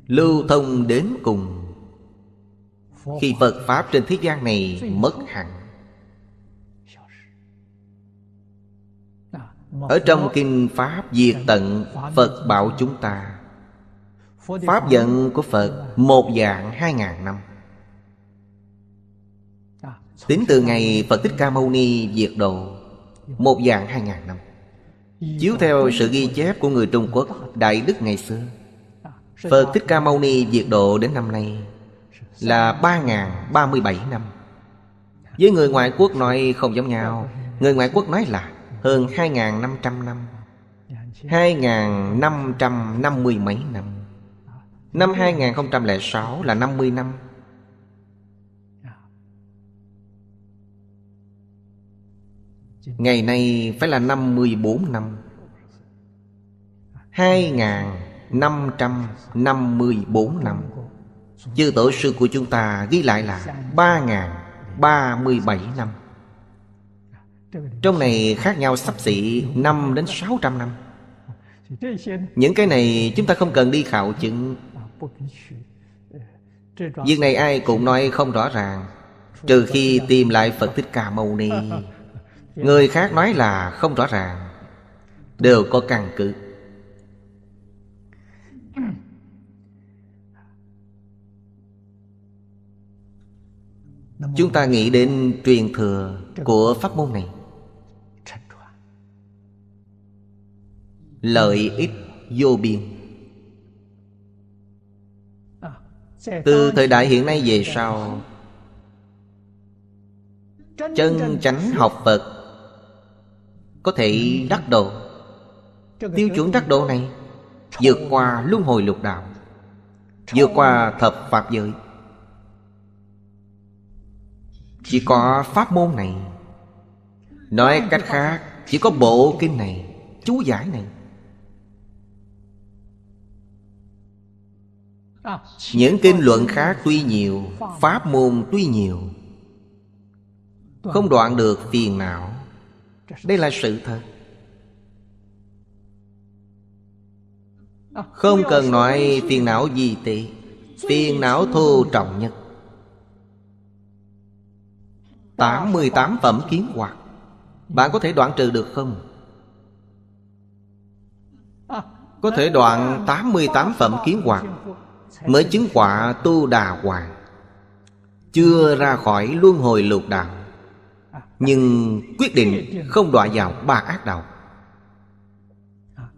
[SPEAKER 1] Lưu thông đến cùng Khi Phật Pháp trên thế gian này mất hẳn Ở trong Kinh Pháp Diệt Tận Phật bảo chúng ta Pháp giận của Phật một dạng hai ngàn năm Tính từ ngày Phật Thích Ca Mâu Ni diệt độ Một dạng hai ngàn năm Chiếu theo sự ghi chép của người Trung Quốc Đại Đức ngày xưa Phật Thích Ca Mâu Ni diệt độ đến năm nay Là ba ngàn ba mươi bảy năm Với người ngoại quốc nói không giống nhau Người ngoại quốc nói là hơn 2.500 năm 2.550 mấy năm Năm 2006 là 50 năm Ngày nay phải là 54 năm 2.554 năm Chư tổ sư của chúng ta ghi lại là 3.037 năm trong này khác nhau sắp xỉ 5 đến 600 năm Những cái này chúng ta không cần đi khảo chứng Việc này ai cũng nói không rõ ràng Trừ khi tìm lại Phật Thích Ca Mâu Ni Người khác nói là không rõ ràng Đều có căn cứ Chúng ta nghĩ đến truyền thừa của pháp môn này lợi ích vô biên từ thời đại hiện nay về sau chân chánh học phật có thể đắc độ tiêu chuẩn đắc độ này vượt qua luân hồi lục đạo vượt qua thập pháp giới chỉ có pháp môn này nói cách khác chỉ có bộ kinh này chú giải này những kinh luận khác tuy nhiều pháp môn tuy nhiều không đoạn được phiền não đây là sự thật
[SPEAKER 2] không cần nói
[SPEAKER 1] phiền não gì tệ phiền não thô trọng nhất 88 phẩm kiến hoạt Bạn có thể đoạn trừ được không? Có thể đoạn 88 phẩm kiến hoạt Mới chứng quả tu đà hoàng Chưa ra khỏi luân hồi lục đạo Nhưng quyết định không đọa vào ba ác đạo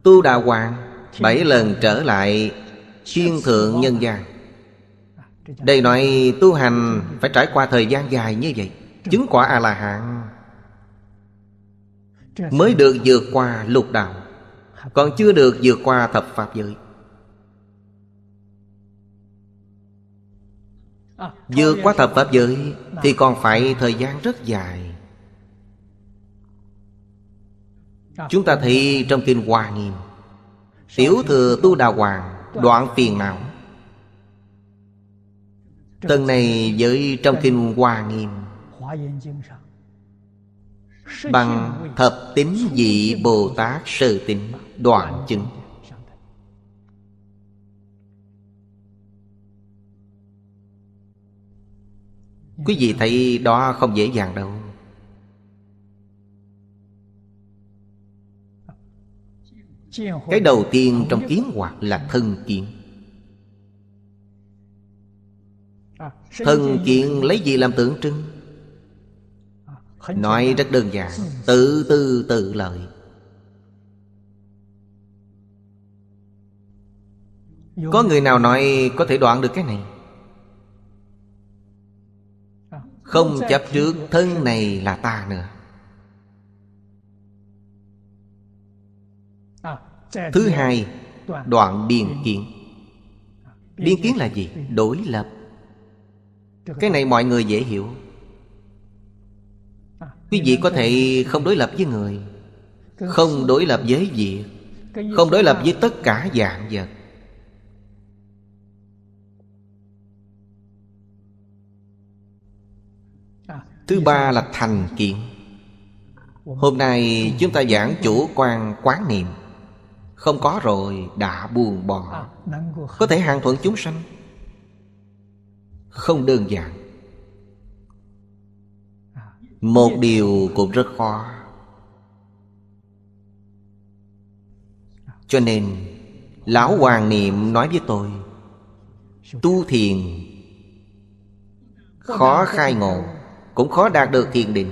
[SPEAKER 1] Tu đà hoàng Bảy lần trở lại Thiên thượng nhân gian Đây nói tu hành Phải trải qua thời gian dài như vậy Chứng quả A-la-hán Mới được vượt qua lục đạo Còn chưa được vượt qua thập pháp giới
[SPEAKER 2] Vượt qua thập pháp giới
[SPEAKER 1] Thì còn phải thời gian rất dài Chúng ta thấy trong Kinh Hoa Nghiêm Tiểu thừa tu đà hoàng Đoạn phiền não Tầng này với trong Kinh Hoa Nghiêm Bằng thập tính dị Bồ Tát sơ tính đoạn chứng Quý vị thấy đó không dễ dàng đâu Cái đầu tiên trong kiến hoạt là thân kiến
[SPEAKER 2] Thân kiến lấy gì làm
[SPEAKER 1] tượng trưng Nói rất đơn giản Tự tư tự lợi Có người nào nói có thể đoạn được cái này
[SPEAKER 2] Không chấp trước
[SPEAKER 1] thân này là ta nữa
[SPEAKER 2] à, Thứ hai
[SPEAKER 1] Đoạn biên kiến biên kiến là gì? Đối lập Cái này mọi người dễ hiểu à, Quý vị có thể không đối lập với người Không đối lập với việc Không đối lập với tất cả dạng vật Thứ ba là thành kiến Hôm nay chúng ta giảng chủ quan quán niệm Không có rồi đã buồn bỏ Có thể hàng thuận chúng sanh Không đơn giản Một điều cũng rất khó Cho nên Lão Hoàng Niệm nói với tôi Tu thiền
[SPEAKER 2] Khó khai
[SPEAKER 1] ngộ cũng khó đạt được thiền định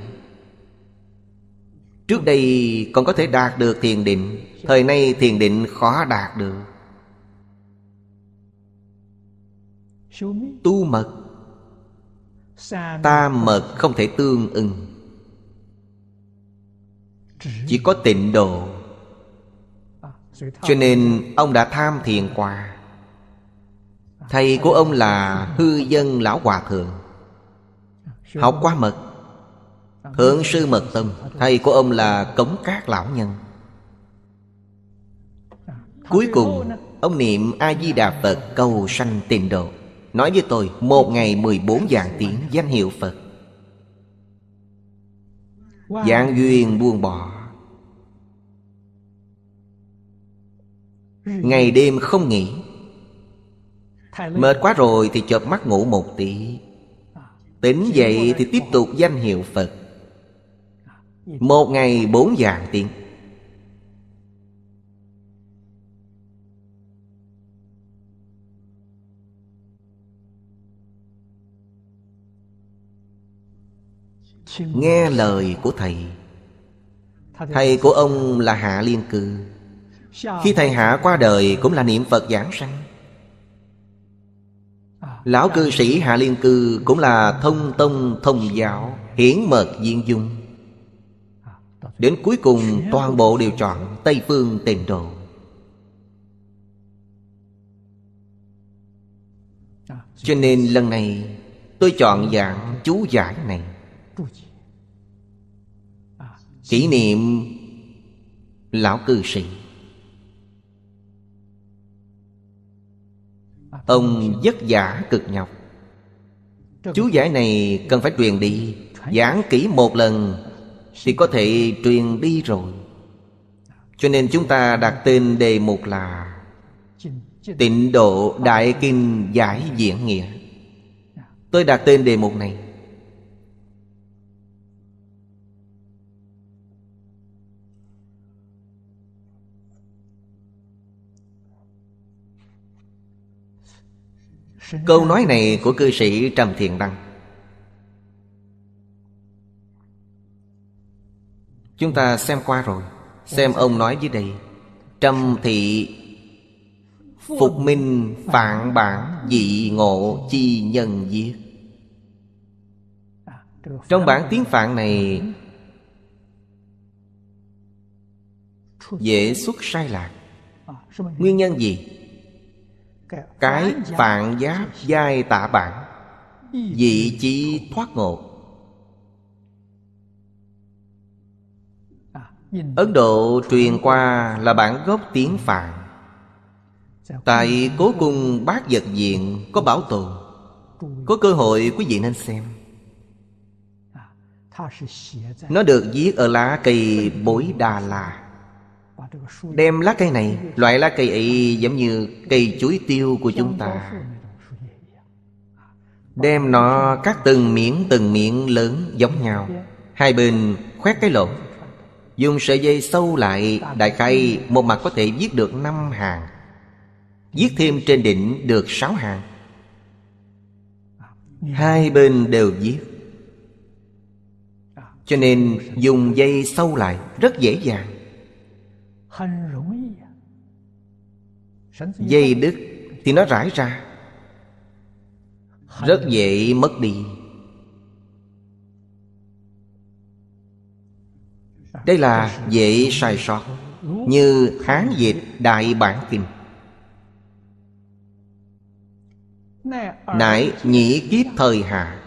[SPEAKER 1] trước đây còn có thể đạt được thiền định thời nay thiền định khó đạt được tu mật ta mật không thể tương ưng chỉ có tịnh độ cho nên ông đã tham thiền qua thầy của ông là hư dân lão hòa thượng Học qua mật Thượng sư mật tâm Thầy của ông là Cống Cát Lão Nhân à, Cuối cùng Ông niệm A-di-đà Phật cầu sanh tịnh độ Nói với tôi Một ngày mười bốn dạng tiếng danh hiệu Phật Dạng duyên buông bỏ Ngày đêm không nghỉ Mệt quá rồi thì chợp mắt ngủ một tí Tỉnh dậy thì tiếp tục danh hiệu Phật dạ. Một ngày bốn dạng tiếng Nghe lời của Thầy Thầy của ông là Hạ Liên Cư Khi Thầy Hạ qua đời cũng là niệm Phật giảng sanh Lão cư sĩ Hạ Liên Cư cũng là thông tông thông giáo Hiển mật diện dung Đến cuối cùng toàn bộ đều chọn Tây Phương tịnh độ à, Cho nên lần này tôi chọn dạng chú giải này à, Kỷ niệm Lão cư sĩ Ông vất giả cực nhọc Chú giải này cần phải truyền đi Giảng kỹ một lần Thì có thể truyền đi rồi Cho nên chúng ta đặt tên đề mục là Tịnh độ Đại Kinh Giải Diễn Nghĩa Tôi đặt tên đề mục này Câu nói này của cư sĩ Trầm Thiền Đăng Chúng ta xem qua rồi Xem ông nói dưới đây Trầm thị Phục minh phản bản dị ngộ chi nhân diệt Trong bản tiếng phạn này Dễ xuất sai lạc Nguyên nhân gì? cái vạn giáp giai tạ bản
[SPEAKER 2] vị
[SPEAKER 1] trí thoát ngộ ấn độ truyền qua là bản gốc tiếng phạn tại cố cung bát vật diện có bảo tồn có cơ hội quý vị nên xem
[SPEAKER 3] nó được viết
[SPEAKER 1] ở lá cây bối đà la Đem lá cây này Loại lá cây ấy giống như cây chuối tiêu của chúng ta Đem nó cắt từng miếng từng miếng lớn giống nhau Hai bên khoét cái lỗ Dùng sợi dây sâu lại Đại khai một mặt có thể viết được năm hàng Viết thêm trên đỉnh được sáu hàng Hai bên đều viết Cho nên dùng dây sâu lại rất dễ dàng À? dây đức thì nó rải ra rất dễ mất đi đây là dễ sai sót như hán dịch đại bản kinh nại nhị kiếp thời hạ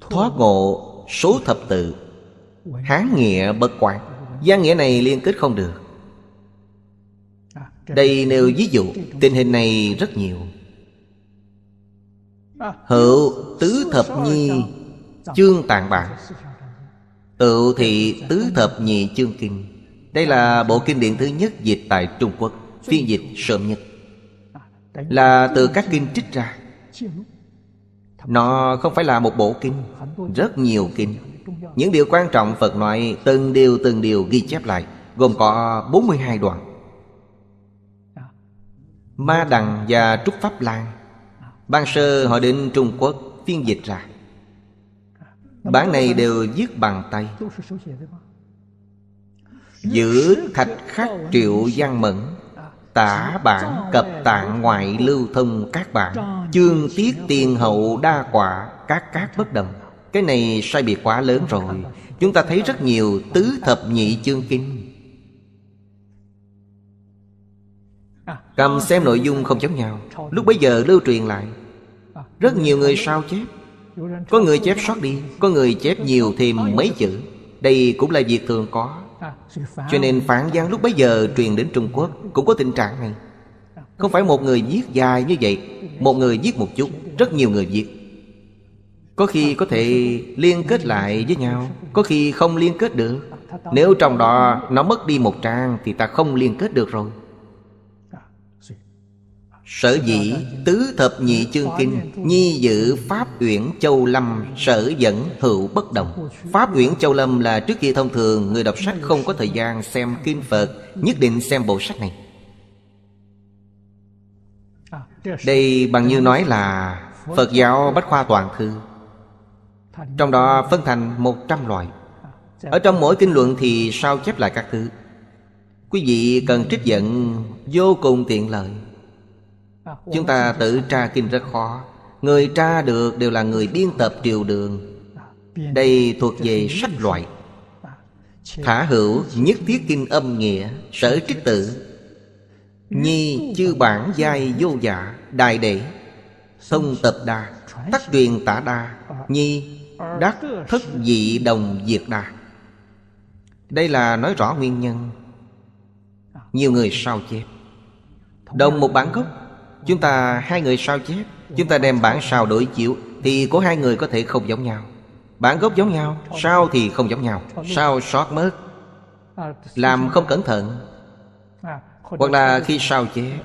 [SPEAKER 1] thoát ngộ số thập tự hán nghĩa bất quản Giang nghĩa này liên kết không được Đây nêu ví dụ Tình hình này rất nhiều Hữu tứ thập nhi Chương tạng bản Tự thị tứ thập nhị chương kinh Đây là bộ kinh điển thứ nhất dịch tại Trung Quốc Phiên dịch sớm nhất Là từ các kinh trích ra Nó không phải là một bộ kinh Rất nhiều kinh những điều quan trọng Phật nói Từng điều từng điều ghi chép lại Gồm có 42 đoạn Ma Đằng và Trúc Pháp Lan Ban sơ họ đến Trung Quốc phiên dịch ra Bản này đều viết bằng tay Giữ thạch khắc triệu gian mẫn Tả bản cập tạng ngoại lưu thông các bản Chương tiết tiền hậu đa quả Các các bất đồng cái này sai biệt quá lớn rồi Chúng ta thấy rất nhiều tứ thập nhị chương kinh Cầm xem nội dung không giống nhau Lúc bấy giờ lưu truyền lại Rất nhiều người sao chép Có người chép sót đi Có người chép nhiều thêm mấy chữ Đây cũng là việc thường có Cho nên phản gian lúc bấy giờ truyền đến Trung Quốc Cũng có tình trạng này Không phải một người viết dài như vậy Một người viết một chút Rất nhiều người viết có khi có thể liên kết lại với nhau Có khi không liên kết được Nếu trong đó nó mất đi một trang Thì ta không liên kết được rồi Sở dĩ tứ thập nhị chương kinh Nhi dự Pháp Uyển Châu Lâm Sở dẫn hữu bất đồng Pháp Uyển Châu Lâm là trước kia thông thường Người đọc sách không có thời gian xem kinh Phật Nhất định xem bộ sách này Đây bằng như nói là Phật giáo Bách Khoa Toàn Thư trong đó phân thành 100 loại Ở trong mỗi kinh luận thì sao chép lại các thứ Quý vị cần trích dẫn vô cùng tiện lợi Chúng ta tự tra kinh rất khó Người tra được đều là người biên tập triều đường Đây thuộc về sách loại Thả hữu nhất thiết kinh âm nghĩa Sở trích tự Nhi chư bản giai vô giả dạ, Đại đệ Thông tập đa Tắc truyền tả đa Nhi đắc thất dị đồng diệt đà đây là nói rõ nguyên nhân nhiều người sao chép đồng một bản gốc chúng ta hai người sao chép chúng ta đem bản sao đổi chiếu thì của hai người có thể không giống nhau bản gốc giống nhau sao thì không giống nhau sao sót mất làm không cẩn thận hoặc là khi sao chép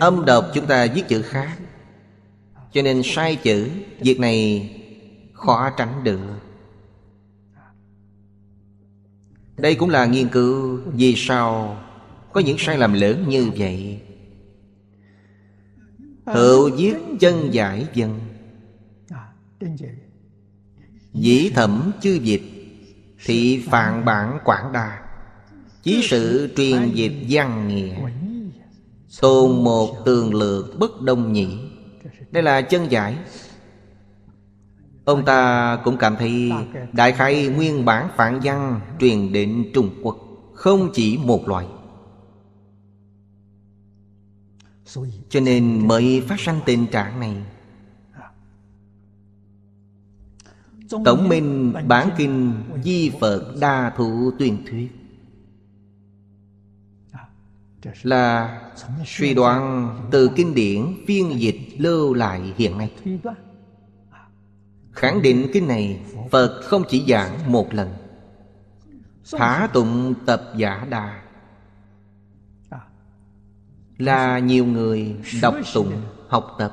[SPEAKER 1] âm đọc chúng ta viết chữ khác cho nên sai chữ việc này khó tránh được đây cũng là nghiên cứu vì sao có những sai lầm lớn như vậy hữu giết chân giải dân dĩ thẩm chư dịch thị phạn bản quảng đa, chí sự truyền dịch văn nghĩa tôn một tường lược bất đông nhị đây là chân giải Ông ta cũng cảm thấy Đại khai nguyên bản phản văn Truyền đến Trung Quốc Không chỉ một loại Cho nên mới phát sinh tình trạng này
[SPEAKER 3] Tổng minh bản
[SPEAKER 1] kinh Di Phật Đa Thủ Tuyên Thuyết Là
[SPEAKER 3] suy đoán
[SPEAKER 1] từ kinh điển phiên dịch lưu lại hiện nay Khẳng định cái này Phật không chỉ giảng một lần Thả tụng tập giả đà Là nhiều người đọc tụng học tập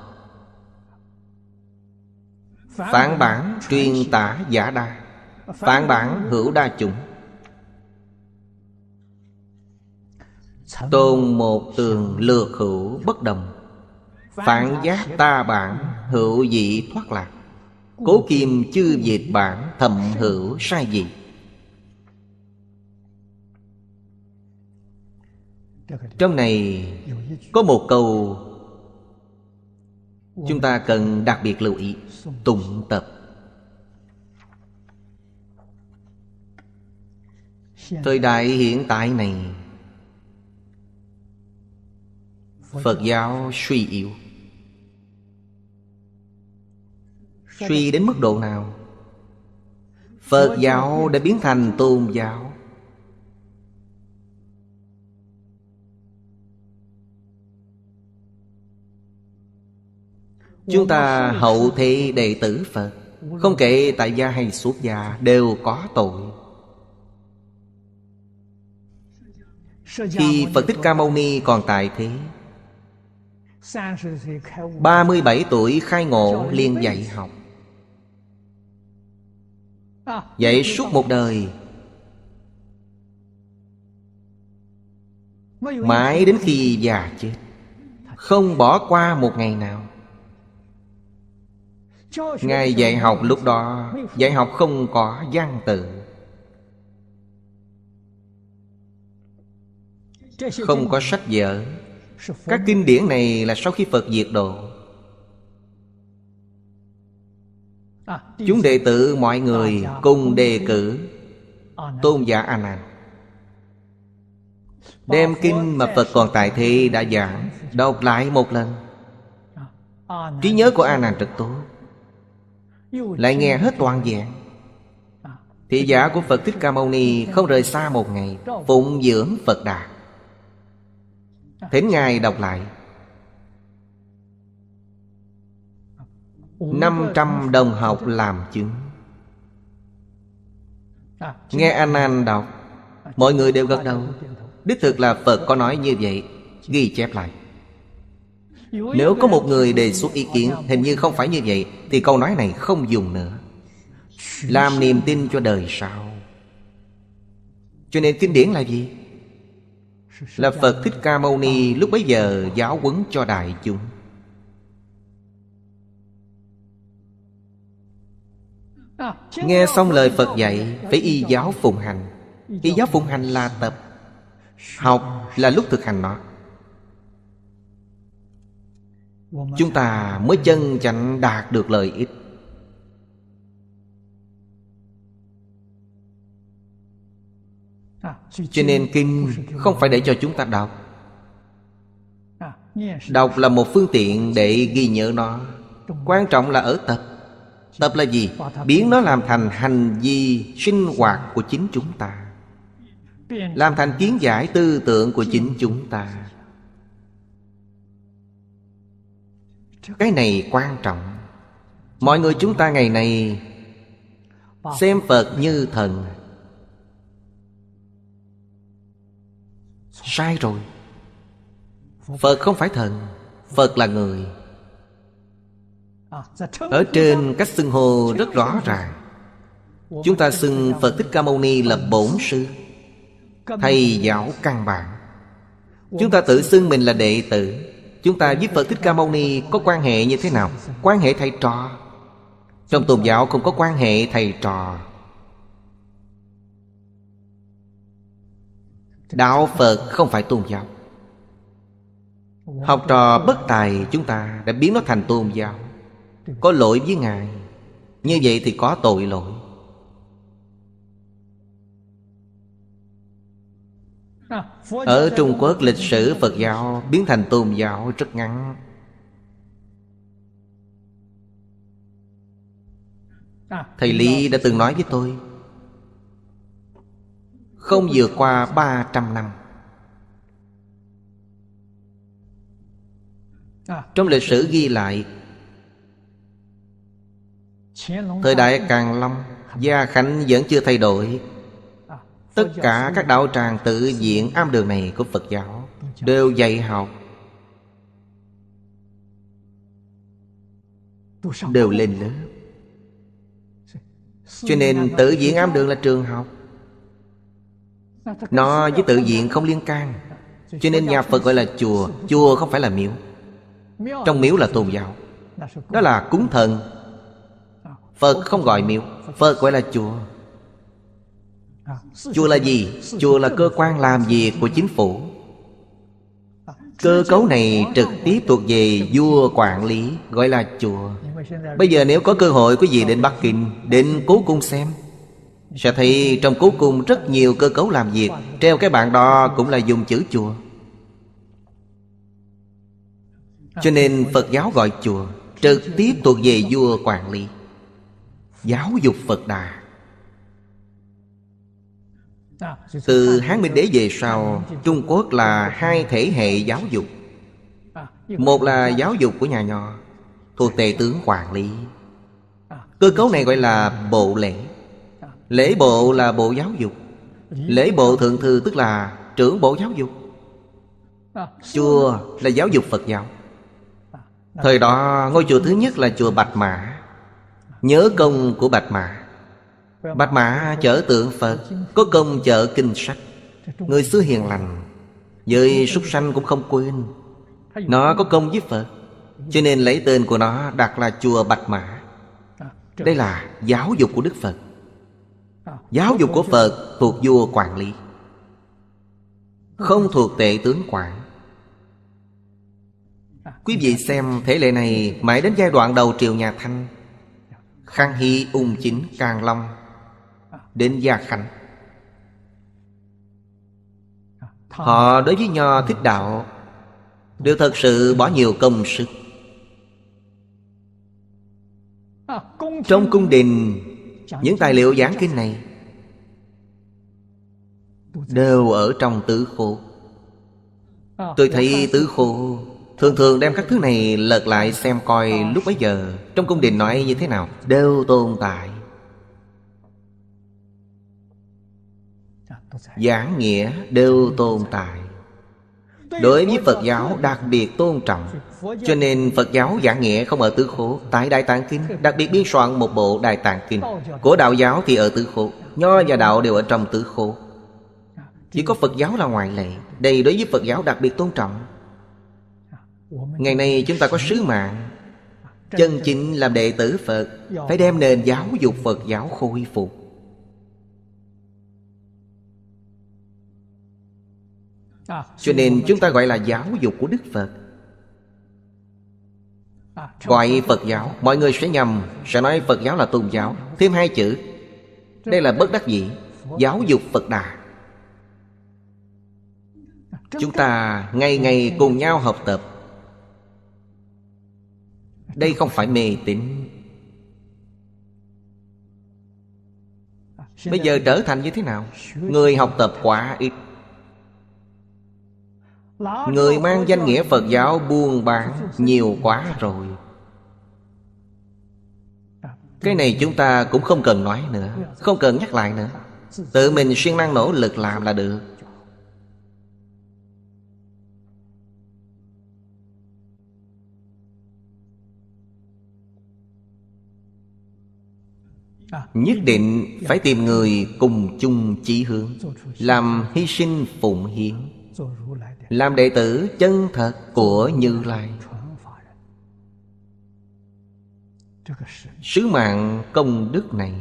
[SPEAKER 2] Phản bản
[SPEAKER 1] truyền tả giả đa
[SPEAKER 2] Phản bản hữu
[SPEAKER 1] đa chủng Tôn một tường lược hữu bất đồng Phản giác ta bản hữu dị thoát lạc Cố kim chư diệt bản thầm hữu sai gì Trong này có một câu Chúng ta cần đặc biệt lưu ý Tụng tập Thời đại hiện tại này Phật giáo suy yếu suy đến mức độ nào phật giáo đã biến thành tôn giáo
[SPEAKER 3] chúng ta hậu
[SPEAKER 1] thị đệ tử phật không kể tại gia hay xuất gia đều có tội
[SPEAKER 3] Khi Phật Thích Ca Mâu Ni
[SPEAKER 1] còn tại thế 37 tuổi khai ngộ liền dạy học
[SPEAKER 3] Vậy suốt một
[SPEAKER 1] đời
[SPEAKER 2] Mãi đến
[SPEAKER 1] khi già chết Không bỏ qua một ngày nào
[SPEAKER 2] Ngài dạy học lúc đó
[SPEAKER 1] Dạy học không có gian tự Không có sách vở Các kinh điển này là sau khi Phật diệt độ
[SPEAKER 2] chúng đệ tử mọi người cùng đề cử
[SPEAKER 1] tôn giả a nan đem kinh mà phật còn tại thế đã giảng đọc lại một lần trí nhớ của a nan trực tốt lại nghe hết toàn diện thị giả của phật thích ca mâu ni không rời xa một ngày phụng dưỡng phật đà thỉnh ngài đọc lại 500 đồng học làm chứng à, Nghe An An đọc à, Mọi người đều gật đầu Đích thực là Phật có nói như vậy Ghi chép lại Nếu có một người đề xuất ý kiến Hình như không phải như vậy Thì câu nói này không dùng nữa Làm niềm tin cho đời sau Cho nên kinh điển là gì? Là Phật Thích Ca Mâu Ni lúc bấy giờ giáo huấn cho đại chúng Nghe xong lời Phật dạy Phải y giáo phụng hành Y giáo phụng hành là tập Học là lúc thực hành nó Chúng ta mới chân chánh đạt được lợi ích Cho nên kinh không phải để cho chúng ta đọc Đọc là một phương tiện để ghi nhớ nó Quan trọng là ở tập Tập là gì? Biến nó làm thành hành vi sinh hoạt của chính chúng ta Làm thành kiến giải tư tưởng của chính chúng ta Cái này quan trọng Mọi người chúng ta ngày này Xem Phật như thần Sai rồi Phật không phải thần Phật là người
[SPEAKER 2] À, dạ ở
[SPEAKER 1] trên cách xưng hô rất rõ ràng chúng ta xưng phật thích ca mâu ni là bổn sư thầy giáo căn bản chúng ta tự xưng mình là đệ tử chúng ta với phật thích ca mâu ni có quan hệ như thế nào quan hệ thầy trò trong tôn giáo không có quan hệ thầy trò đạo phật không phải tôn giáo học trò bất tài chúng ta đã biến nó thành tôn giáo có lỗi với Ngài Như vậy thì có tội lỗi
[SPEAKER 2] Ở Trung Quốc lịch sử Phật
[SPEAKER 1] giáo biến thành tôn giáo rất ngắn
[SPEAKER 2] Thầy Lý đã từng nói
[SPEAKER 1] với tôi Không vượt qua 300 năm Trong lịch sử ghi lại Thời đại Càng Long Gia Khánh vẫn chưa thay đổi à, Tất cả các đạo tràng tự diện am đường này của Phật giáo Đều dạy học Đều lên lớp
[SPEAKER 2] Cho nên tự diện am
[SPEAKER 1] đường là trường học Nó với tự diện không liên can Cho nên nhà Phật gọi là chùa Chùa không phải là miếu Trong miếu là tôn giáo Đó là cúng thần Phật không gọi miếu Phật gọi là chùa Chùa là gì? Chùa là cơ quan làm việc của chính phủ Cơ cấu này trực tiếp thuộc về vua quản lý Gọi là chùa Bây giờ nếu có cơ hội quý vị đến Bắc Kinh Đến cố cung xem Sẽ thấy trong cố cung rất nhiều cơ cấu làm việc Treo cái bảng đó cũng là dùng chữ chùa Cho nên Phật giáo gọi chùa Trực tiếp thuộc về vua quản lý giáo dục phật đà từ hán minh đế về sau trung quốc là hai thể hệ giáo dục một là giáo dục của nhà nho thuộc tề tướng quản lý cơ cấu này gọi là bộ lễ lễ bộ là bộ giáo dục lễ bộ thượng thư tức là trưởng bộ giáo dục chùa là giáo dục phật giáo thời đó ngôi chùa thứ nhất là chùa bạch mã Nhớ công của Bạch Mã Bạch Mã chở tượng Phật Có công chở kinh sách Người xưa hiền lành Với súc sanh cũng không quên Nó có công với Phật Cho nên lấy tên của nó đặt là chùa Bạch Mã Đây là giáo dục của Đức Phật Giáo dục của Phật thuộc vua quản lý Không thuộc tệ tướng quản Quý vị xem thể lệ này mãi đến giai đoạn đầu triều nhà Thanh Khang Hy Ung Chính Càng Long Đến Gia Khánh Họ đối với nho thích đạo Đều thật sự bỏ nhiều công sức Trong cung đình Những tài liệu giảng kinh này Đều ở trong tứ khổ Tôi thấy tứ khổ Thường thường đem các thứ này lật lại xem coi lúc bấy giờ Trong cung đình nói như thế nào Đều tồn tại Giảng nghĩa đều tồn tại Đối với Phật giáo đặc biệt tôn trọng Cho nên Phật giáo giảng nghĩa không ở tứ khổ Tại Đại Tạng Kinh Đặc biệt biên soạn một bộ Đại Tạng Kinh Của đạo giáo thì ở tứ khổ Nho và đạo đều ở trong tứ khổ Chỉ có Phật giáo là ngoại lệ Đây đối với Phật giáo đặc biệt tôn trọng Ngày nay chúng ta có sứ mạng Chân chính làm đệ tử Phật Phải đem nền giáo dục Phật giáo khôi phục
[SPEAKER 2] Cho nên chúng ta
[SPEAKER 1] gọi là giáo dục của Đức Phật Gọi Phật giáo Mọi người sẽ nhầm Sẽ nói Phật giáo là tôn giáo Thêm hai chữ Đây là bất đắc dĩ Giáo dục Phật Đà Chúng ta ngày ngày cùng nhau học tập đây không phải mê tín bây giờ trở thành như thế nào người học tập quá ít
[SPEAKER 2] người mang danh nghĩa phật
[SPEAKER 1] giáo buôn bán nhiều quá rồi cái này chúng ta cũng không cần nói nữa không cần nhắc lại nữa tự mình siêng năng nỗ lực làm là được
[SPEAKER 2] nhất định phải
[SPEAKER 1] tìm người cùng chung chí hướng làm hy sinh phụng hiến làm đệ tử chân thật của như lai sứ mạng công đức này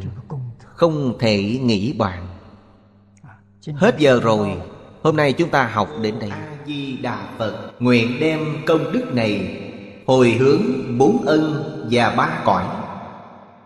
[SPEAKER 1] không thể nghĩ bàn hết giờ rồi hôm nay chúng ta học đến đây a di đà phật nguyện đem công đức này hồi hướng bốn ân và ba cõi